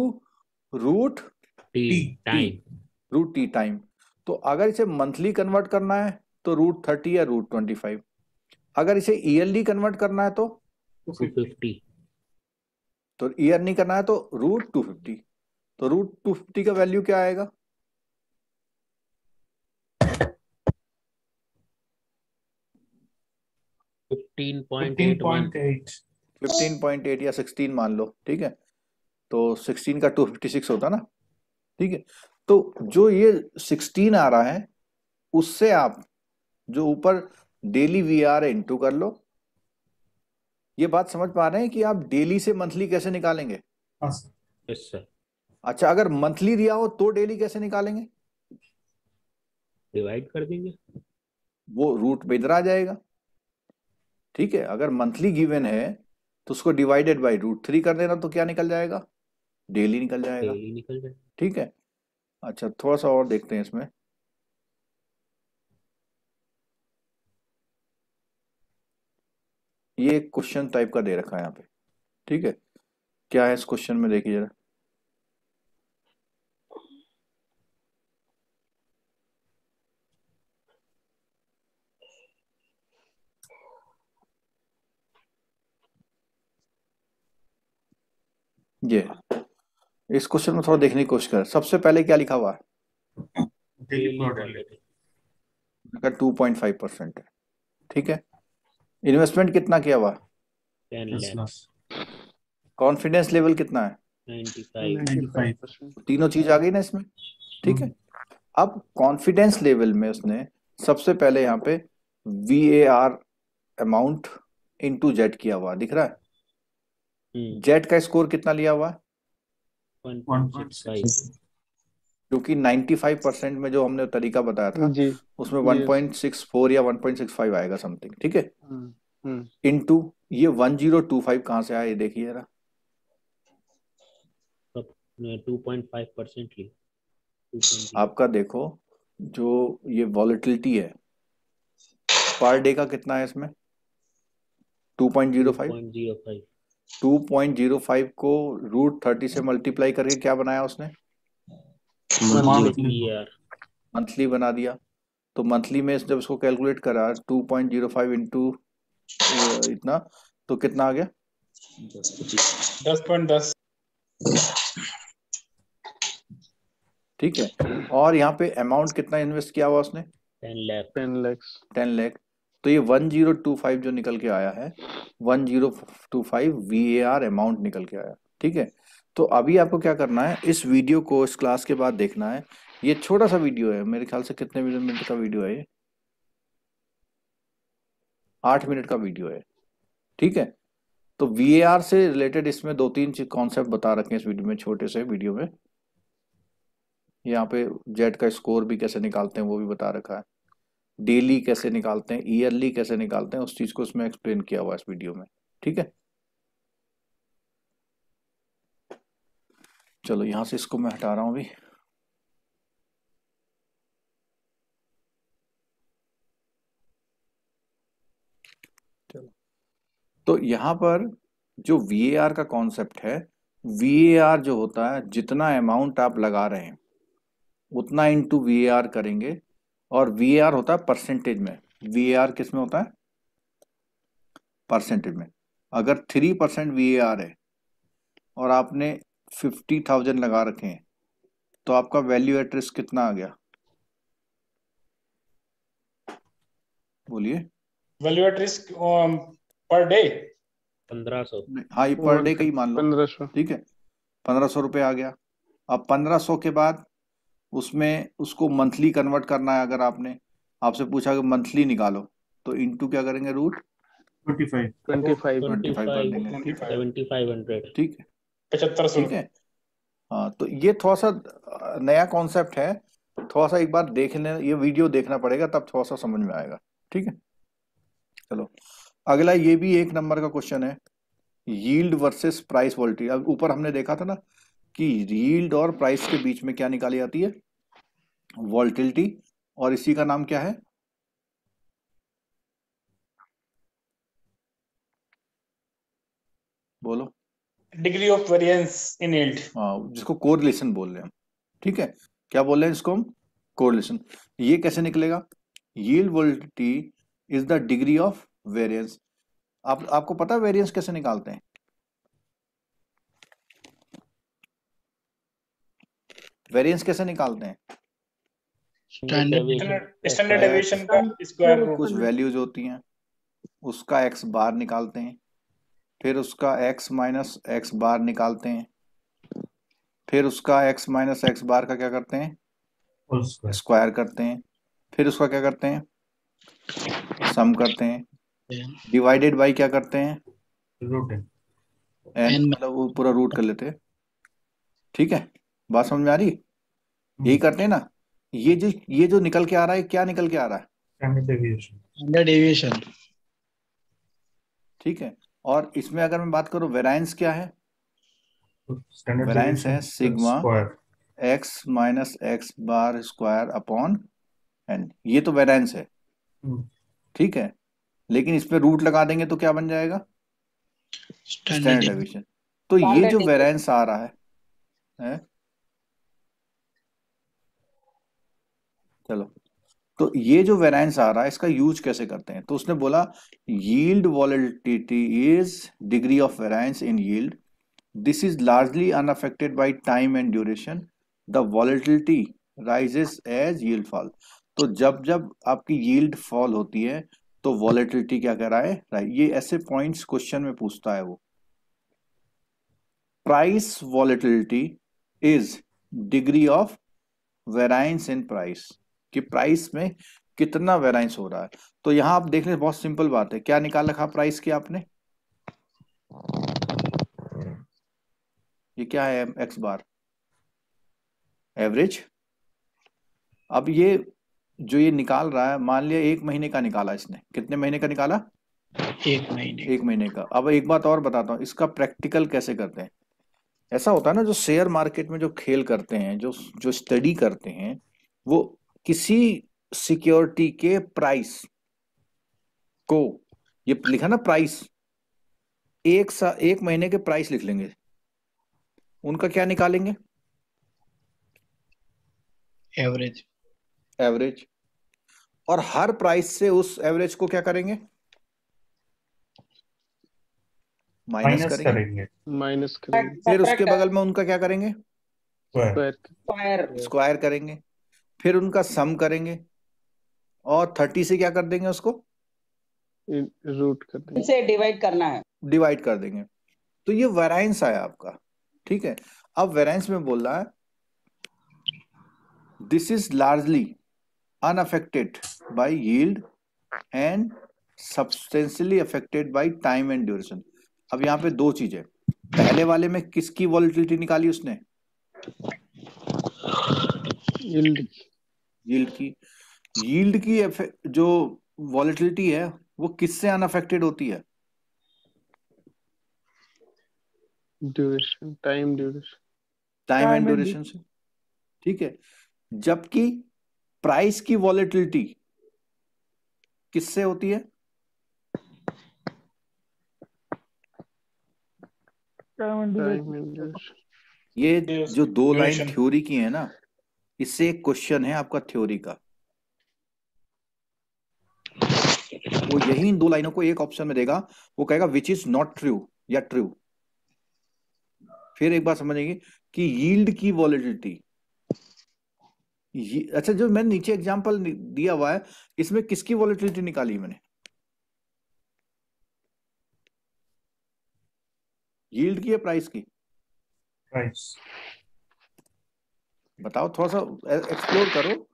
[SPEAKER 1] root time root T time तो अगर इसे मंथली कन्वर्ट करना है तो रूट थर्टी या रूट ट्वेंटी फाइव अगर इसे ईयरली कन्वर्ट करना है तो फिफ्टी तो ईयर नहीं करना है तो रूट टू फिफ्टी तो रूट टू फिफ्टी का वैल्यू क्या आएगा 15.8 या 16 मान लो ठीक है तो 16 का 256 होता ना ठीक है तो जो ये 16 आ रहा है उससे आप जो ऊपर डेली वी आर इंटू कर लो ये बात समझ पा रहे हैं कि आप डेली से मंथली कैसे निकालेंगे हाँ, अच्छा अगर मंथली दिया हो तो डेली कैसे निकालेंगे डिवाइड कर देंगे वो रूट पे इधर आ जाएगा ठीक है अगर मंथली गिवन है तो उसको डिवाइडेड बाई रूट थ्री कर देना तो क्या निकल जाएगा डेली निकल जाएगा डेली निकल जाएगा ठीक है अच्छा थोड़ा सा और देखते हैं इसमें ये क्वेश्चन टाइप का दे रखा है यहाँ पे ठीक है क्या है इस क्वेश्चन में देखिए जरा ये इस क्वेश्चन में थोड़ा देखने की कोशिश कर सबसे पहले क्या लिखा हुआ है टू पॉइंट फाइव परसेंट है ठीक है इन्वेस्टमेंट कितना किया हुआ कॉन्फिडेंस लेवल कितना है 95 तीनों चीज आ गई ना इसमें ठीक है अब कॉन्फिडेंस लेवल में उसने सबसे पहले यहाँ पे V A R amount into Z किया हुआ दिख रहा है हम्म। जेट का स्कोर कितना लिया हुआ है क्योंकि 95 परसेंट में जो हमने तरीका बताया था जी, उसमें 1.64 या 1.65 आएगा समथिंग ठीक है इनटू हम्म, हम्म। ये 1025 कहाँ से आया ये देखिए जरा 2.5 परसेंट आपका देखो जो ये वॉलिटिलिटी है पर डे का कितना है इसमें 2.05 2.05 2.05 को रूट थर्टी से मल्टीप्लाई करके क्या बनाया उसने मंथली बना दिया तो मंथली में जब इसको कैलकुलेट करा 2.05 पॉइंट जीरो फाइव इंटू इतना तो कितना आ गया दस पॉइंट दस ठीक है और यहाँ पे अमाउंट कितना इन्वेस्ट किया हुआ उसने ten lakh ten lakh ten lakh तो ये 1025 जो निकल के आया है 1025 आर अमाउंट निकल के आया ठीक है तो अभी आपको क्या करना है इस वीडियो को इस क्लास के बाद देखना है ये छोटा सा वीडियो है मेरे ख्याल से कितने मिनट का वीडियो है ये आठ मिनट का वीडियो है ठीक है तो आर से रिलेटेड इसमें दो तीन कॉन्सेप्ट बता रखे हैं इस वीडियो में छोटे से वीडियो में यहाँ पे जेट का स्कोर भी कैसे निकालते हैं वो भी बता रखा है डेली कैसे निकालते हैं ईयरली कैसे निकालते हैं उस चीज को उसमें एक्सप्लेन किया हुआ इस वीडियो में ठीक है चलो यहां से इसको मैं हटा रहा हूं चलो तो यहां पर जो वी का कॉन्सेप्ट है वी जो होता है जितना अमाउंट आप लगा रहे हैं उतना इंटू वी करेंगे और वी होता है परसेंटेज में वी किस में होता है परसेंटेज में अगर थ्री परसेंट वी है और आपने फिफ्टी थाउजेंड लगा रखे हैं तो आपका वैल्यू एट रिस्क कितना आ गया बोलिए value at risk per day पंद्रह सौ हाँ ये पर डे का ही मान लो पंद्रह सौ ठीक है पंद्रह सौ रुपये आ गया अब पंद्रह सौ के बाद उसमें उसको मंथली कन्वर्ट करना है अगर आपने आपसे पूछा कि मंथली निकालो तो इनटू क्या करेंगे रूट ठीक है ठीक है हाँ तो ये थोड़ा सा नया कॉन्सेप्ट है थोड़ा सा एक बार देखने ये वीडियो देखना पड़ेगा तब थोड़ा सा समझ में आएगा ठीक है चलो अगला ये भी एक नंबर का क्वेश्चन है यील्ड वर्सेस प्राइस वॉल्टी अब ऊपर हमने देखा था ना कि यील्ड और प्राइस के बीच में क्या निकाली जाती है वॉल्टिलिटी और इसी का नाम क्या है बोलो degree of variance in yield हाँ, जिसको कोरिलेशन बोल रहे हैं ठीक है क्या बोल रहे हैं इसको हम कोरिलेशन ये कैसे निकलेगा yield volatility is the degree of variance आप आपको पता है वेरिएंस कैसे निकालते हैं वेरिएंस कैसे निकालते हैं स्टैंडर्ड डेविएशन का स्क्वायर रूट कुछ वैल्यूज होती हैं उसका एक्स बार निकालते हैं फिर उसका एक्स माइनस एक्स बार निकालते हैं फिर उसका एक्स माइनस एक्स बार का क्या करते हैं स्क्वायर करते हैं फिर उसका क्या करते हैं सम करते हैं डिवाइडेड बाय क्या करते हैं रूट एन मतलब वो पूरा रूट कर लेते हैं ठीक है बात समझ में आ रही यही हम्म। करते हैं ना ये जो ये जो निकल के आ रहा है क्या निकल के आ रहा है स्टैंडर्ड एविएशन ठीक है और इसमें अगर मैं बात करूं वेरायंस क्या है वेरायंस है sigma X minus X bar square upon N ये तो वेरायंस है hmm. ठीक है लेकिन इसमें रूट लगा देंगे तो क्या बन जाएगा स्टैंडर्ड डेविएशन तो ये जो वेरायंस आ रहा है, है चलो तो ये जो वेरायंस आ रहा है इसका यूज कैसे करते हैं तो उसने बोला yield volatility is degree of variance in yield this is largely unaffected by time and duration the volatility rises as yield fall तो जब जब आपकी यील्ड फॉल होती है तो वॉलेटिलिटी क्या कह रहा है राइट ये ऐसे पॉइंट्स क्वेश्चन में पूछता है वो price volatility is degree of variance in price कि प्राइस में कितना वेराइंस हो रहा है तो यहां आप देख ले बहुत सिंपल बात है क्या निकाल रखा प्राइस की आपने ये क्या है एक्स बार एवरेज अब ये जो ये निकाल रहा है मान लिया एक महीने का निकाला इसने कितने महीने का निकाला एक महीने एक महीने का अब एक बात और बताता हूं इसका प्रैक्टिकल कैसे करते हैं ऐसा होता है ना जो शेयर मार्केट में जो खेल करते हैं जो जो स्टडी करते हैं वो किसी सिक्योरिटी के प्राइस को ये लिखा ना प्राइस एक सा एक महीने के प्राइस लिख लेंगे उनका क्या निकालेंगे एवरेज एवरेज और हर प्राइस से उस एवरेज को क्या करेंगे माइनस करेंगे, माइनस करेंगे फिर उसके बगल में उनका क्या करेंगे स्क्वायर स्क्वायर करेंगे फिर उनका सम करेंगे और थर्टी से क्या कर देंगे उसको रूट कर देंगे डिवाइड करना है डिवाइड कर देंगे तो ये वेराइंस आया आपका ठीक है अब वेराइंस में बोल रहा है this is largely unaffected by yield and substantially affected by time and duration अब यहाँ पे दो चीजें पहले वाले में किसकी वॉलिटिलिटी निकाली उसने यील्ड यील्ड की यील्ड की जो वॉलिटिलिटी है वो किससे अनअफेक्टेड होती है duration time duration time and duration से ठीक है जबकि प्राइस की वॉलिटिलिटी किससे होती है ये जो दो लाइन थ्योरी की है ना इससे एक क्वेश्चन है आपका थ्योरी का वो यही इन दो लाइनों को एक ऑप्शन में देगा वो कहेगा विच इज नॉट ट्रू या ट्रू फिर एक बार समझेंगे कि यील्ड की वॉलिडिटी अच्छा जो मैंने नीचे एग्जांपल दिया हुआ है इसमें किसकी वॉलिडिटी निकाली मैंने यील्ड की है प्राइस की प्राइस बताओ थोड़ा सा एक्सप्लोर करो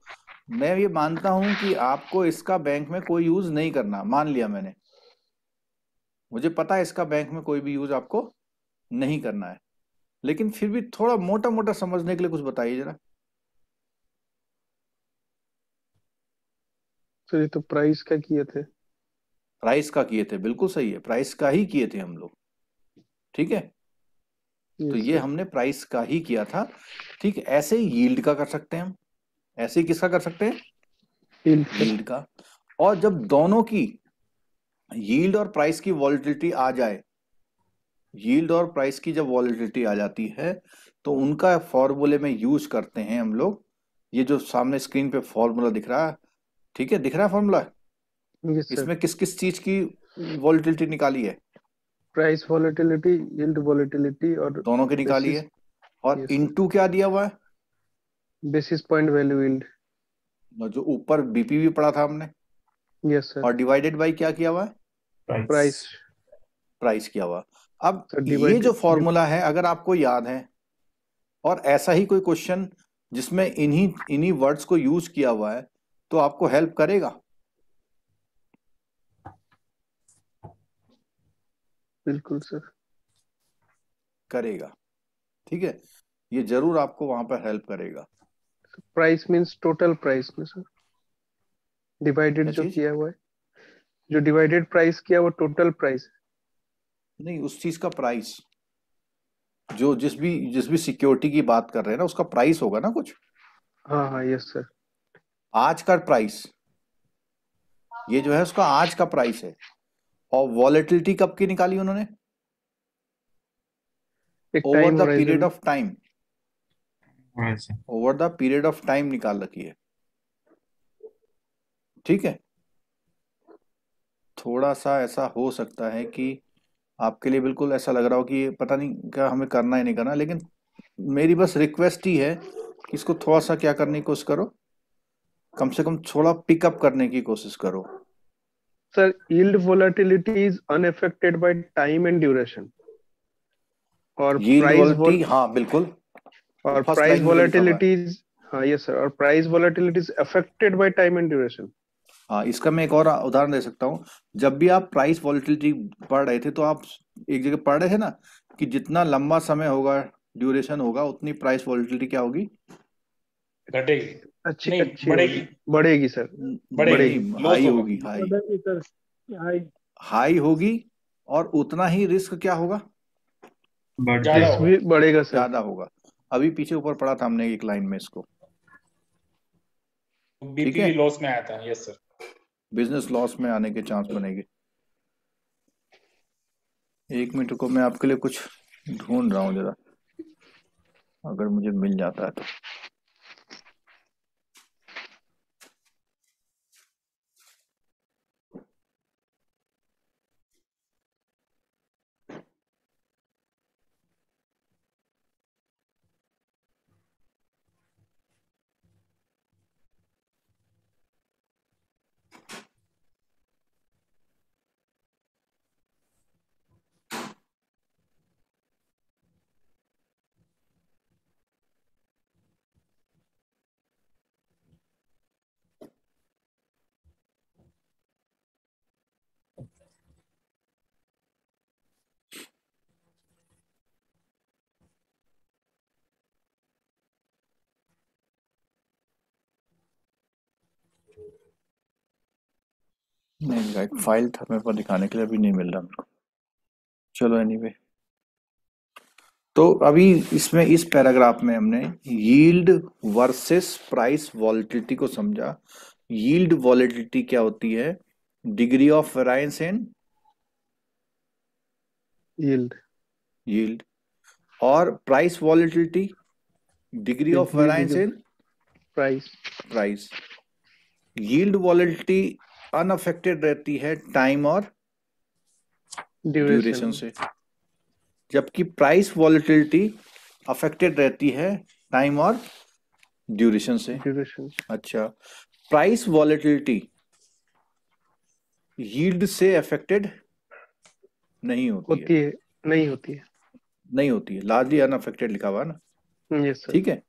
[SPEAKER 1] मैं ये मानता हूं कि आपको इसका बैंक में कोई यूज नहीं करना मान लिया मैंने मुझे पता है इसका बैंक में कोई भी यूज आपको नहीं करना है लेकिन फिर भी थोड़ा मोटा मोटा समझने के लिए कुछ बताइए जरा सर तो ये तो प्राइस का किए थे प्राइस का किए थे बिल्कुल सही है प्राइस का ही किए थे हम लोग ठीक है तो हम्म, ये हम्म। हमने प्राइस का ही किया था ठीक ऐसे यील्ड का कर सकते हैं हम ऐसे किसका कर सकते हैं यील्ड का और जब दोनों की यील्ड और प्राइस की वॉलिटिलिटी आ जाए यील्ड और प्राइस की जब वॉलिटिलिटी आ जाती है तो उनका फॉर्मूले में यूज करते हैं हम लोग ये जो सामने स्क्रीन पे फॉर्मूला दिख रहा है ठीक है दिख रहा है फॉर्मूला इसमें किस किस चीज की वॉलिटिलिटी निकाली है प्राइस वॉलिटिलिटी यील्ड वॉलिटिलिटी और दोनों की निकाली है और इनटू क्या दिया हुआ है बेसिस पॉइंट वैल्यू यील्ड जो ऊपर बीपी भी पढ़ा था हमने यस सर और डिवाइडेड बाय क्या किया हुआ है प्राइस प्राइस किया हुआ अब ये जो फॉर्मूला है अगर आपको याद है और ऐसा ही कोई क्वेश्चन जिसमें इन्हीं इन्हीं वर्ड्स को यूज किया हुआ है तो आपको हेल्प करेगा बिल्कुल सर करेगा ठीक है ये जरूर आपको वहां पर हेल्प करेगा प्राइस मींस टोटल प्राइस में सर डिवाइडेड जो किया हुआ है जो डिवाइडेड प्राइस किया वो टोटल प्राइस नहीं उस चीज का प्राइस जो जिस भी जिस भी सिक्योरिटी की बात कर रहे हैं ना उसका प्राइस होगा ना कुछ हाँ हाँ यस सर आज का प्राइस ये जो है उसका आज का प्राइस है और वॉलेटिलिटी कब की निकाली उन्होंने over the period of time over the period of time निकाल रखी है ठीक है थोड़ा सा ऐसा हो सकता है कि आपके लिए बिल्कुल ऐसा लग रहा हो कि पता नहीं क्या हमें करना ही नहीं करना लेकिन मेरी बस रिक्वेस्ट ही है कि इसको थोड़ा सा क्या करने की कोशिश करो कम से कम थोड़ा पिकअप करने की कोशिश करो sir yield volatility is unaffected by time and duration और प्राइस हाँ बिल्कुल और प्राइस वोलेटिलिटीज हाँ यस सर और price volatilities affected by time and duration हाँ इसका मैं एक और उदाहरण दे सकता हूँ जब भी आप प्राइस वॉलिटिलिटी पढ़ रहे थे तो आप एक जगह पढ़ रहे थे ना कि जितना लंबा समय होगा ड्यूरेशन होगा उतनी प्राइस वॉलिटिलिटी क्या होगी घटेगी अच्छी नहीं, अच्छी बढ़ेगी बढ़ेगी सर बढ़ेगी हाई होगी हाई हाई होगी और उतना ही रिस्क क्या होगा बढ़ेगा सर ज्यादा होगा अभी पीछे ऊपर पड़ा था हमने एक लाइन में इसको बीपी लॉस में आया था यस सर बिजनेस लॉस में आने के चांस बनेंगे एक मिनट को मैं आपके लिए कुछ ढूंढ रहा हूं जरा अगर मुझे मिल जाता है तो नहीं मिला एक फाइल था मेरे पास दिखाने के लिए अभी नहीं मिल रहा मेरे को चलो एनीवे तो अभी इसमें इस पैराग्राफ में हमने यील्ड वर्सेस प्राइस वॉलिटिलिटी को समझा यील्ड वॉलिटिलिटी क्या होती है degree of variance in yield yield और price volatility degree of variance in price price yield volatility unaffected रहती है टाइम और ड्यूरेशन से जबकि प्राइस वॉलिटिलिटी अफेक्टेड रहती है टाइम और ड्यूरेशन से ड्यूरेशन अच्छा प्राइस वॉलिटिलिटी यील्ड से अफेक्टेड नहीं होती, होती है।, है नहीं होती है नहीं होती है लार्जली अनअफेक्टेड लिखा हुआ ना यस ठीक है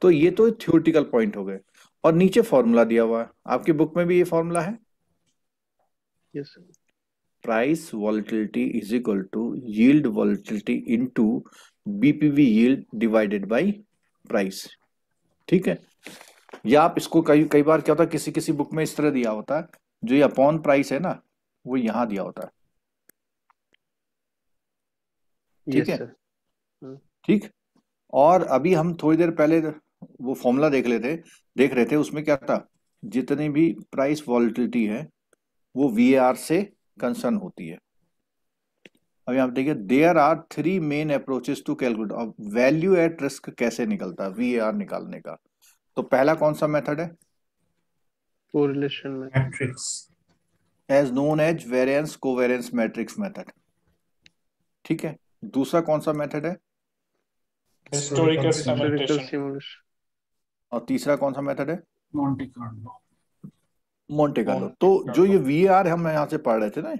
[SPEAKER 1] तो ये तो थ्योरेटिकल पॉइंट हो गए और नीचे फॉर्मूला दिया हुआ है आपकी बुक में भी ये फॉर्मूला है yes sir. price volatility is equal to yield volatility into bpv yield divided by price ठीक है या आप इसको कई कई बार क्या होता है किसी किसी बुक में इस तरह दिया होता है जो ये अपॉन प्राइस है ना वो यहां दिया होता है ठीक yes, है हम्म। ठीक और अभी हम थोड़ी देर पहले वो फॉर्मूला देख लेते देख रहे थे उसमें क्या था जितनी भी प्राइस वॉलिटिलिटी है वो वीएआर से कंसर्न होती है अब यहाँ देखिए there are three main approaches to calculate अब वैल्यू एट रिस्क कैसे निकलता है वीएआर निकालने का तो पहला कौन सा मेथड है correlation matrix as known as variance covariance matrix method ठीक है दूसरा कौन सा मेथड है
[SPEAKER 2] हिस्टोरिकल सिमुलेशन
[SPEAKER 1] और तीसरा कौन सा मेथड है मोंटी कार्लो मोन्टे कार्लो तो जो ये वी आर हम यहां से पढ़ रहे थे ना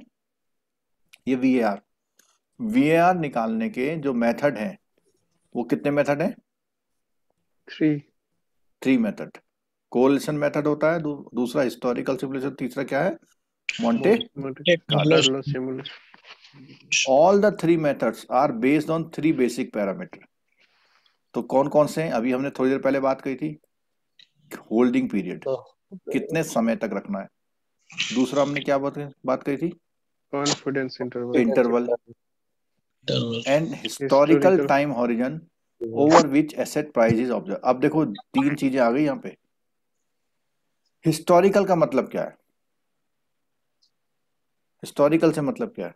[SPEAKER 1] ये वी आर वी आर निकालने के जो मेथड हैं वो कितने मेथड हैं three three method correlation method होता है दू, दूसरा हिस्टोरिकल सिमुलेशन तीसरा क्या है Monte Carlo simulation all the three methods are based on three basic parameter तो कौन कौन से हैं अभी हमने थोड़ी देर पहले बात कही थी होल्डिंग तो पीरियड कितने समय तक रखना है दूसरा हमने क्या बात बात कही थी confidence interval interval and historical time horizon over which asset price is observe अब देखो तीन चीजें आ गई यहाँ पे हिस्टोरिकल का मतलब क्या है हिस्टोरिकल से मतलब क्या है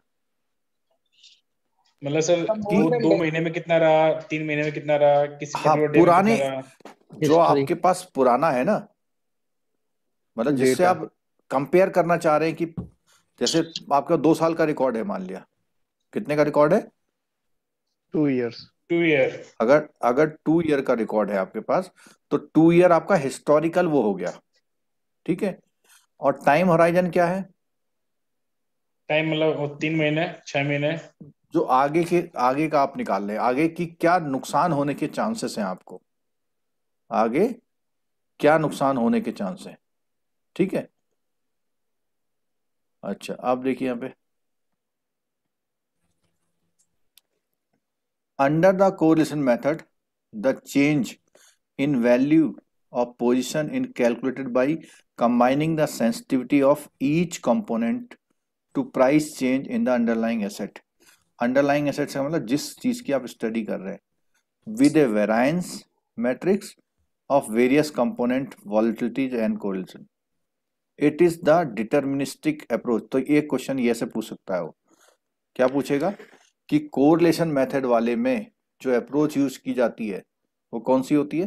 [SPEAKER 1] मतलब सर दो, दो महीने में कितना रहा तीन महीने में कितना रहा किसी हाँ, पुराने जो आपके पास पुराना है ना मतलब जिससे आप कंपेयर करना चाह रहे हैं कि जैसे आपका दो साल का रिकॉर्ड है मान लिया कितने का रिकॉर्ड है टू ईयर्स टू ईयर अगर अगर टू ईयर का रिकॉर्ड है आपके पास तो टू ईयर आपका हिस्टोरिकल वो हो गया ठीक है और टाइम होराइजन क्या है टाइम मतलब तीन महीने छह महीने जो आगे के आगे का आप निकाल लें आगे की क्या नुकसान होने के चांसेस हैं आपको आगे क्या नुकसान होने के चांस हैं ठीक है अच्छा आप देखिए यहां पे under the correlation method the change in value of position in calculated by combining the sensitivity of each component to price change in the underlying asset underlying asset से मतलब जिस चीज की आप स्टडी कर रहे हैं with a variance matrix of various component volatilities and correlation it is the deterministic approach तो ये क्वेश्चन ये से पूछ सकता है वो क्या पूछेगा कि कोरलेशन मेथड वाले में जो अप्रोच यूज की जाती है वो कौन सी होती है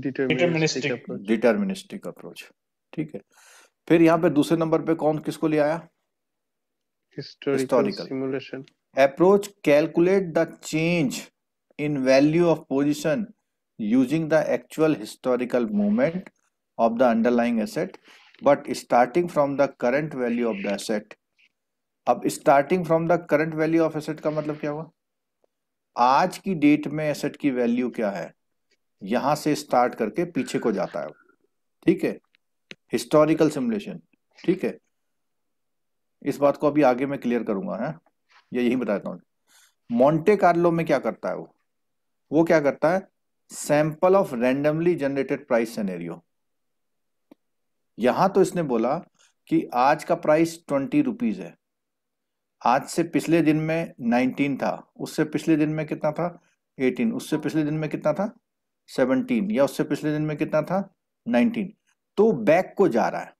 [SPEAKER 1] डिटर्मिनिस्टिक अप्रोच ठीक है फिर यहाँ पे दूसरे नंबर पे कौन किसको ले आया historical simulation approach calculate the change in value of position using the actual historical movement of the underlying asset but starting from the current value of the asset अब starting from the current value of asset का मतलब क्या हुआ आज की date में asset की value क्या है यहां से स्टार्ट करके पीछे को जाता है ठीक है हिस्टोरिकल सिमुलेशन ठीक है इस बात को अभी आगे मैं क्लियर करूंगा है हाँ? या यही बताता हूँ मॉन्टे कार्लो में क्या करता है वो वो क्या करता है sample of randomly generated price scenario यहां तो इसने बोला कि आज का प्राइस ट्वेंटी रुपीज है आज से पिछले दिन में नाइनटीन था उससे पिछले दिन में कितना था एटीन उससे पिछले दिन में कितना था सेवनटीन या उससे पिछले दिन में कितना था नाइनटीन तो बैक को जा रहा है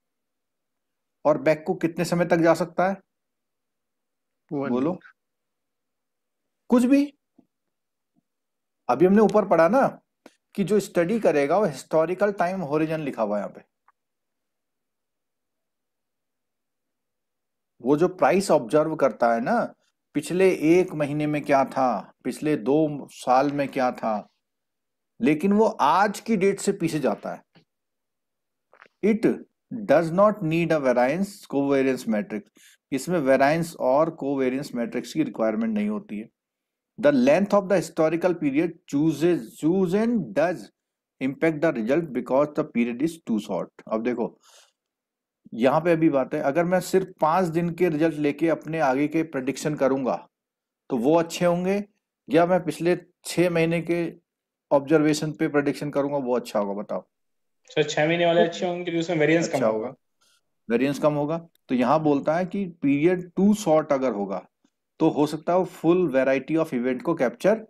[SPEAKER 1] और बैक को कितने समय तक जा सकता है बोलो कुछ भी अभी हमने ऊपर पढ़ा ना कि जो स्टडी करेगा वो हिस्टोरिकल टाइम होरिजन लिखा हुआ है यहाँ पे वो जो प्राइस ऑब्जर्व करता है ना पिछले एक महीने में क्या था पिछले दो साल में क्या था लेकिन वो आज की डेट से पीछे जाता है it does not need a variance covariance matrix इसमें वेरायंस और कोवेरियंस मैट्रिक्स की रिक्वायरमेंट नहीं होती है the length of the historical period chooses choose and does impact the result because the period is too short अब देखो यहाँ पे अभी बात है अगर मैं सिर्फ पांच दिन के रिजल्ट लेके अपने आगे के प्रडिक्शन करूंगा तो वो अच्छे होंगे या मैं पिछले छह महीने के ऑब्जर्वेशन पे प्रडिक्शन करूंगा वो अच्छा होगा बताओ सर छह महीने वाले अच्छे होंगे क्योंकि तो उसमें वेरिएंस अच्छा कम होगा वेरियंस कम होगा तो यहाँ बोलता है कि पीरियड टू शॉर्ट अगर होगा तो हो सकता है फुल वेराइटी ऑफ इवेंट को कैप्चर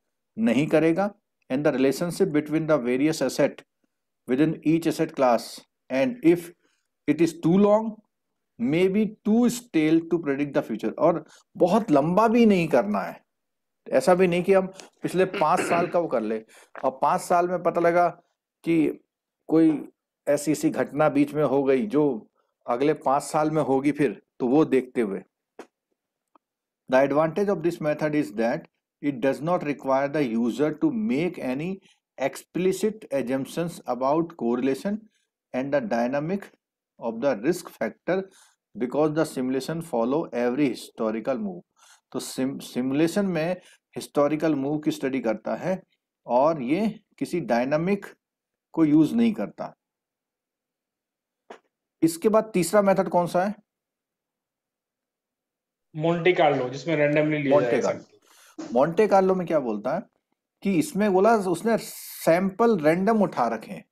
[SPEAKER 1] नहीं करेगा and the relationship between the various asset within each asset class and if it is too long may be too stale to predict the future और बहुत लंबा भी नहीं करना है ऐसा भी नहीं कि हम पिछले पांच साल का वो कर ले और पांच साल में पता लगा कि कोई ऐसी ऐसी घटना बीच में हो गई जो अगले पांच साल में होगी फिर तो वो देखते हुए the advantage of this method is that it does not require the user to make any explicit assumptions about correlation and the dynamic of the risk factor because the simulation follow every historical move तो simulation में historical move की study करता है और ये किसी dynamic को use नहीं करता इसके बाद तीसरा मेथड कौन सा है मोंटे कार्लो जिसमें रैंडमली लिया मोंटे कार्लो मोंटे कार्लो में क्या बोलता है कि इसमें बोला उसने सैंपल रैंडम उठा रखे हैं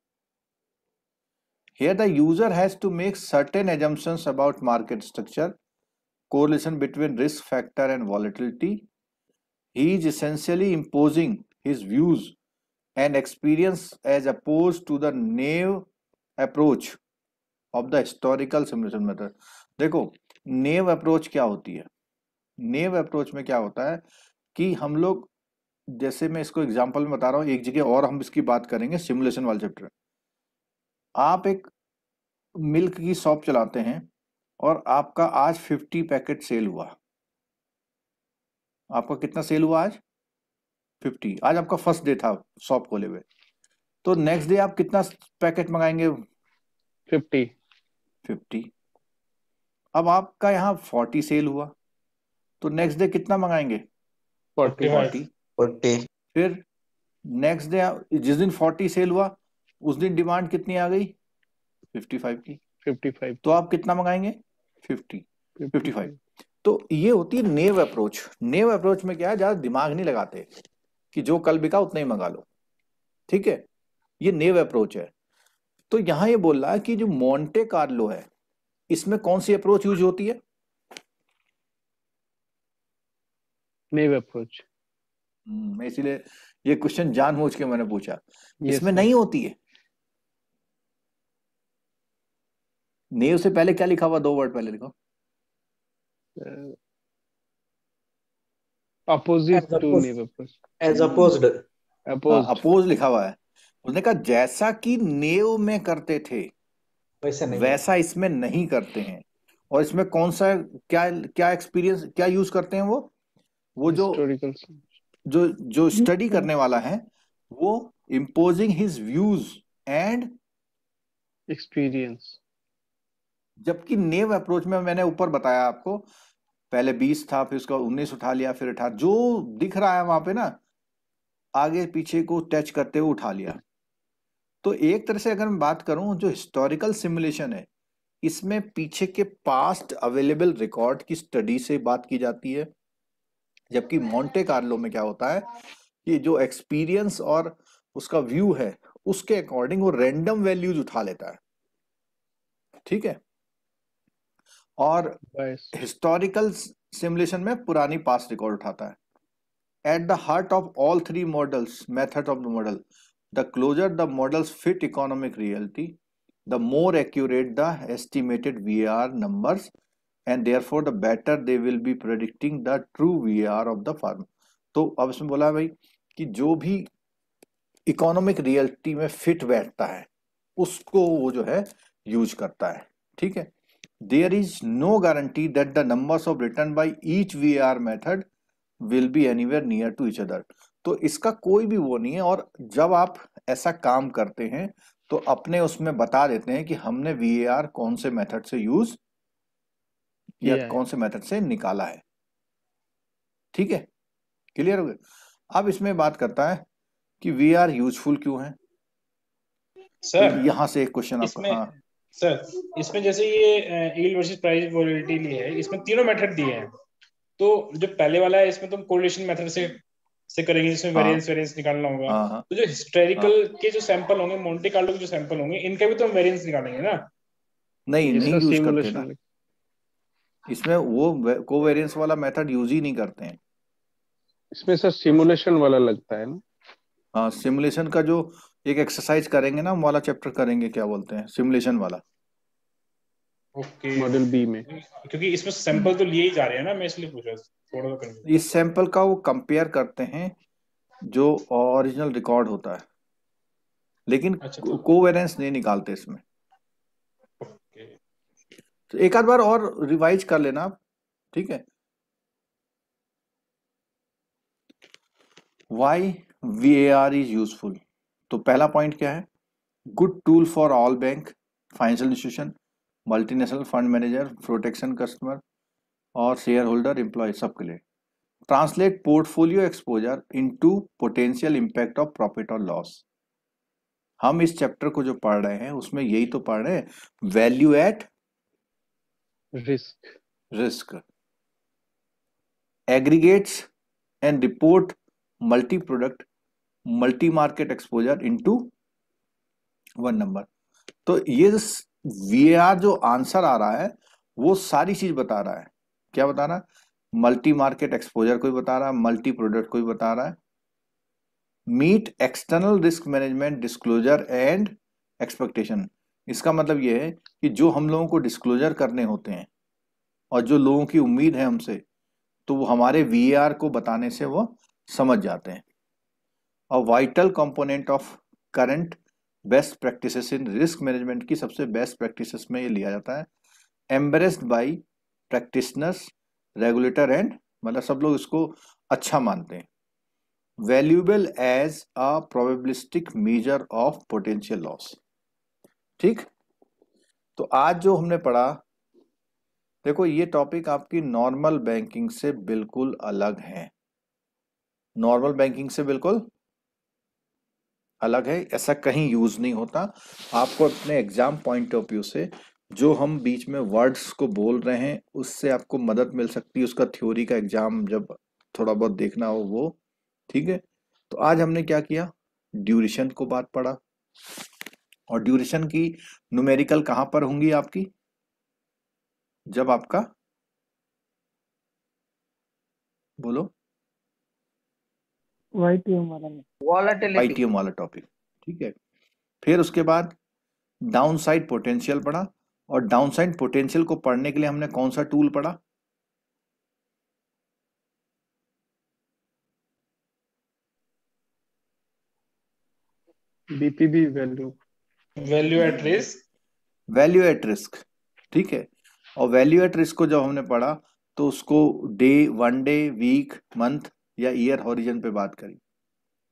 [SPEAKER 1] Here the user has to make certain assumptions about market structure, correlation between risk factor and volatility. He is essentially imposing his views and experience as opposed to the naive approach of the historical simulation method. देखो नेव approach क्या होती है नेव approach में क्या होता है कि हम लोग जैसे मैं इसको एग्जांपल में बता रहा हूँ एक जगह और हम इसकी बात करेंगे सिमुलेशन वाले चैप्टर में आप एक मिल्क की शॉप चलाते हैं और आपका आज फिफ्टी पैकेट सेल हुआ आपका कितना सेल हुआ आज फिफ्टी आज आपका फर्स्ट डे था शॉप खोले हुए तो नेक्स्ट डे आप कितना पैकेट मंगाएंगे फिफ्टी फिफ्टी अब आपका यहाँ फोर्टी सेल हुआ तो नेक्स्ट डे कितना मंगाएंगे फोर्टी फोर्टी फिर नेक्स्ट डे जिस दिन फोर्टी सेल हुआ उस दिन डिमांड कितनी आ गई 55 की 55 तो आप कितना मंगाएंगे 50 55 तो ये होती है नेव अप्रोच नेव अप्रोच में क्या है ज्यादा दिमाग नहीं लगाते कि जो कल बिका उतना ही मंगा लो ठीक है ये नेव अप्रोच है तो यहां ये बोल रहा है कि जो मोन्टे कार्लो है इसमें कौन सी अप्रोच यूज होती है नेव अप्रोच हम्म, इसीलिए ये क्वेश्चन जानबूझ के मैंने पूछा इसमें नहीं होती है नहीं उससे पहले क्या लिखा हुआ दो वर्ड पहले लिखो एज अपोज हाँ, लिखा हुआ है उसने कहा जैसा कि नेव में करते थे वैसा नहीं वैसा इसमें नहीं करते हैं और इसमें कौन सा क्या क्या एक्सपीरियंस क्या यूज करते हैं वो वो जो जो जो स्टडी करने वाला है वो imposing his views and experience जबकि नेव अप्रोच में मैंने ऊपर बताया आपको पहले बीस था फिर उसका उन्नीस उठा लिया फिर अठारह जो दिख रहा है वहां पे ना आगे पीछे को टच करते हुए उठा लिया तो एक तरह से अगर मैं बात करूं जो हिस्टोरिकल सिमुलेशन है इसमें पीछे के पास्ट अवेलेबल रिकॉर्ड की स्टडी से बात की जाती है जबकि मोंटे कार्लो में क्या होता है कि जो एक्सपीरियंस और उसका व्यू है उसके अकॉर्डिंग वो रेंडम वैल्यूज उठा लेता है ठीक है और हिस्टोरिकल सिमुलेशन में पुरानी पास रिकॉर्ड उठाता है at the heart of all three models method of the model the closer the models fit economic reality the more accurate the estimated V R number and therefore the better they will be predicting the true V R of the firm तो अब इसमें बोला भाई कि जो भी economic reality में fit बैठता है उसको वो जो है यूज करता है ठीक है there is no guarantee that the numbers of written by each VAR method will be anywhere near to each other. तो इसका कोई भी वो नहीं है और जब आप ऐसा काम करते हैं तो अपने उसमें बता देते हैं कि हमने वी ए आर कौन से मेथड से यूज या कौन से मेथड से निकाला है ठीक है क्लियर हो गया अब इसमें बात करता है कि वी आर यूजफुल क्यों है सर तो यहां से एक क्वेश्चन आपका हाँ सर इसमें जैसे ये ईल्ड वर्सेस प्राइस वोलेटिलिटी है इसमें तीनों मेथड दिए हैं तो जो पहले वाला है इसमें तुम कोरिलेशन मेथड से से करेंगे जिसमें वेरिएंस हाँ। वेरिएंस निकालना होगा हाँ, हाँ। तो जो हिस्टोरिकल के जो सैंपल होंगे मोंटे कार्लो के जो सैंपल होंगे इनका भी तो हम वेरिएंस निकालेंगे ना नहीं तो नहीं यूज करते ना इसमें वो कोवेरिएंस वाला मेथड यूज ही नहीं करते हैं इसमें सर सिमुलेशन वाला लगता है ना हाँ सिमुलेशन का जो एक एक्सरसाइज करेंगे ना हम वाला चैप्टर करेंगे क्या बोलते हैं सिमुलेशन वाला मॉडल बी में क्योंकि इसमें सैंपल तो लिए ही जा रहे हैं ना मैं इसलिए पूछ रहा इस सैंपल का वो कंपेयर करते हैं जो ओरिजिनल रिकॉर्ड होता है लेकिन अच्छा, कोवेरेंस तो- नहीं निकालते इसमें तो एक आध बार और रिवाइज कर लेना आप ठीक है Y V A R is useful तो पहला पॉइंट क्या है good tool for all bank financial institution multinational fund manager protection customer और शेयर होल्डर एम्प्लॉय सबके लिए translate portfolio exposure into potential impact of profit और लॉस हम इस चैप्टर को जो पढ़ रहे हैं उसमें यही तो पढ़ रहे हैं value at risk risk aggregates and report multi product multi market exposure into one number तो ये वी जो आंसर आ रहा है वो सारी चीज बता रहा है क्या बता रहा है मल्टी मार्केट एक्सपोजर कोई बता रहा है मल्टी प्रोडक्ट कोई बता रहा है meet external risk management disclosure and expectation इसका मतलब यह है कि जो हम लोगों को डिस्क्लोजर करने होते हैं और जो लोगों की उम्मीद है हमसे तो वो हमारे वी को बताने से वो समझ जाते हैं a vital component of current best practices in risk management की सबसे बेस्ट प्रैक्टिसेस में ये लिया जाता है embraced by practitioners regulator and मतलब सब लोग इसको अच्छा मानते हैं valuable as a probabilistic measure of potential loss ठीक तो आज जो हमने पढ़ा देखो ये टॉपिक आपकी नॉर्मल बैंकिंग से बिल्कुल अलग है नॉर्मल बैंकिंग से बिल्कुल अलग है ऐसा कहीं यूज नहीं होता आपको अपने एग्जाम पॉइंट ऑफ व्यू से जो हम बीच में वर्ड्स को बोल रहे हैं उससे आपको मदद मिल सकती है उसका थ्योरी का एग्जाम जब थोड़ा बहुत देखना हो वो ठीक है तो आज हमने क्या किया ड्यूरेशन को बात पढ़ा और ड्यूरेशन की न्यूमेरिकल कहां पर होंगी आपकी जब आपका बोलो वाला वाला टॉपिक ठीक है फिर उसके बाद डाउनसाइड पोटेंशियल पढ़ा और डाउनसाइड पोटेंशियल को पढ़ने के लिए हमने कौन सा टूल पढ़ा बीपीबी value value at risk value at risk ठीक है और वैल्यू एट रिस्क को जब हमने पढ़ा तो उसको day one day week month या ईयर हॉरिजन पे बात करी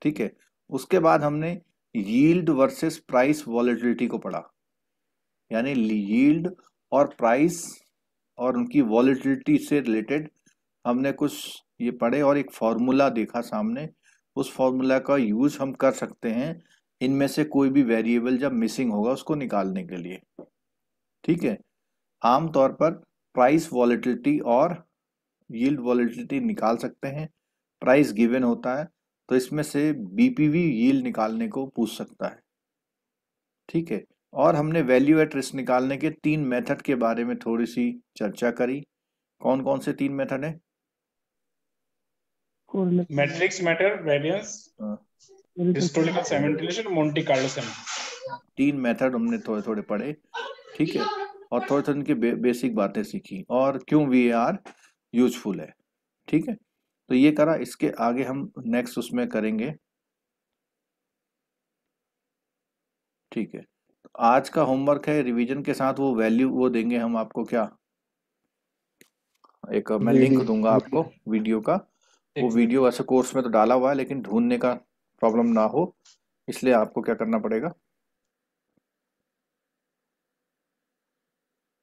[SPEAKER 1] ठीक है उसके बाद हमने यील्ड वर्सेस प्राइस वॉलेटिलिटी को पढ़ा यानी यील्ड और प्राइस और उनकी वॉलिटिलिटी से रिलेटेड हमने कुछ ये पढ़े और एक फार्मूला देखा सामने उस फार्मूला का यूज हम कर सकते हैं इनमें से कोई भी वेरिएबल जब मिसिंग होगा उसको निकालने के लिए ठीक है आमतौर पर प्राइस वॉलेटिलिटी और यील्ड वॉलिटिलिटी निकाल सकते हैं प्राइस गिवन होता है तो इसमें से बीपीवी यील निकालने को पूछ सकता है ठीक है और हमने वैल्यू एट रिस्क निकालने के तीन मेथड के बारे में थोड़ी सी चर्चा करी कौन कौन से तीन मेथड है matrix matter historical Monte Carlo तीन मेथड हमने थोड़े थोड़े पढ़े ठीक है और थोड़े थोड़े इनकी बे, बेसिक बातें सीखी और क्यों वी आर यूजफुल है ठीक है तो ये करा इसके आगे हम नेक्स्ट उसमें करेंगे ठीक है आज का होमवर्क है रिवीजन के साथ वो वैल्यू वो देंगे हम आपको क्या एक मैं लिंक दूंगा आपको वीडियो का वो वीडियो वैसे कोर्स में तो डाला हुआ है लेकिन ढूंढने का प्रॉब्लम ना हो इसलिए आपको क्या करना पड़ेगा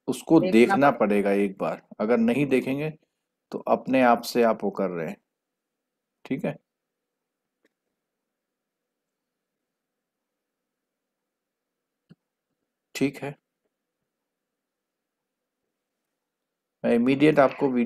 [SPEAKER 1] उसको देखना, देखना पड़ेगा एक बार अगर नहीं देखेंगे तो अपने आप से आप वो कर रहे हैं ठीक है ठीक है मैं इमीडिएट आपको वीडियो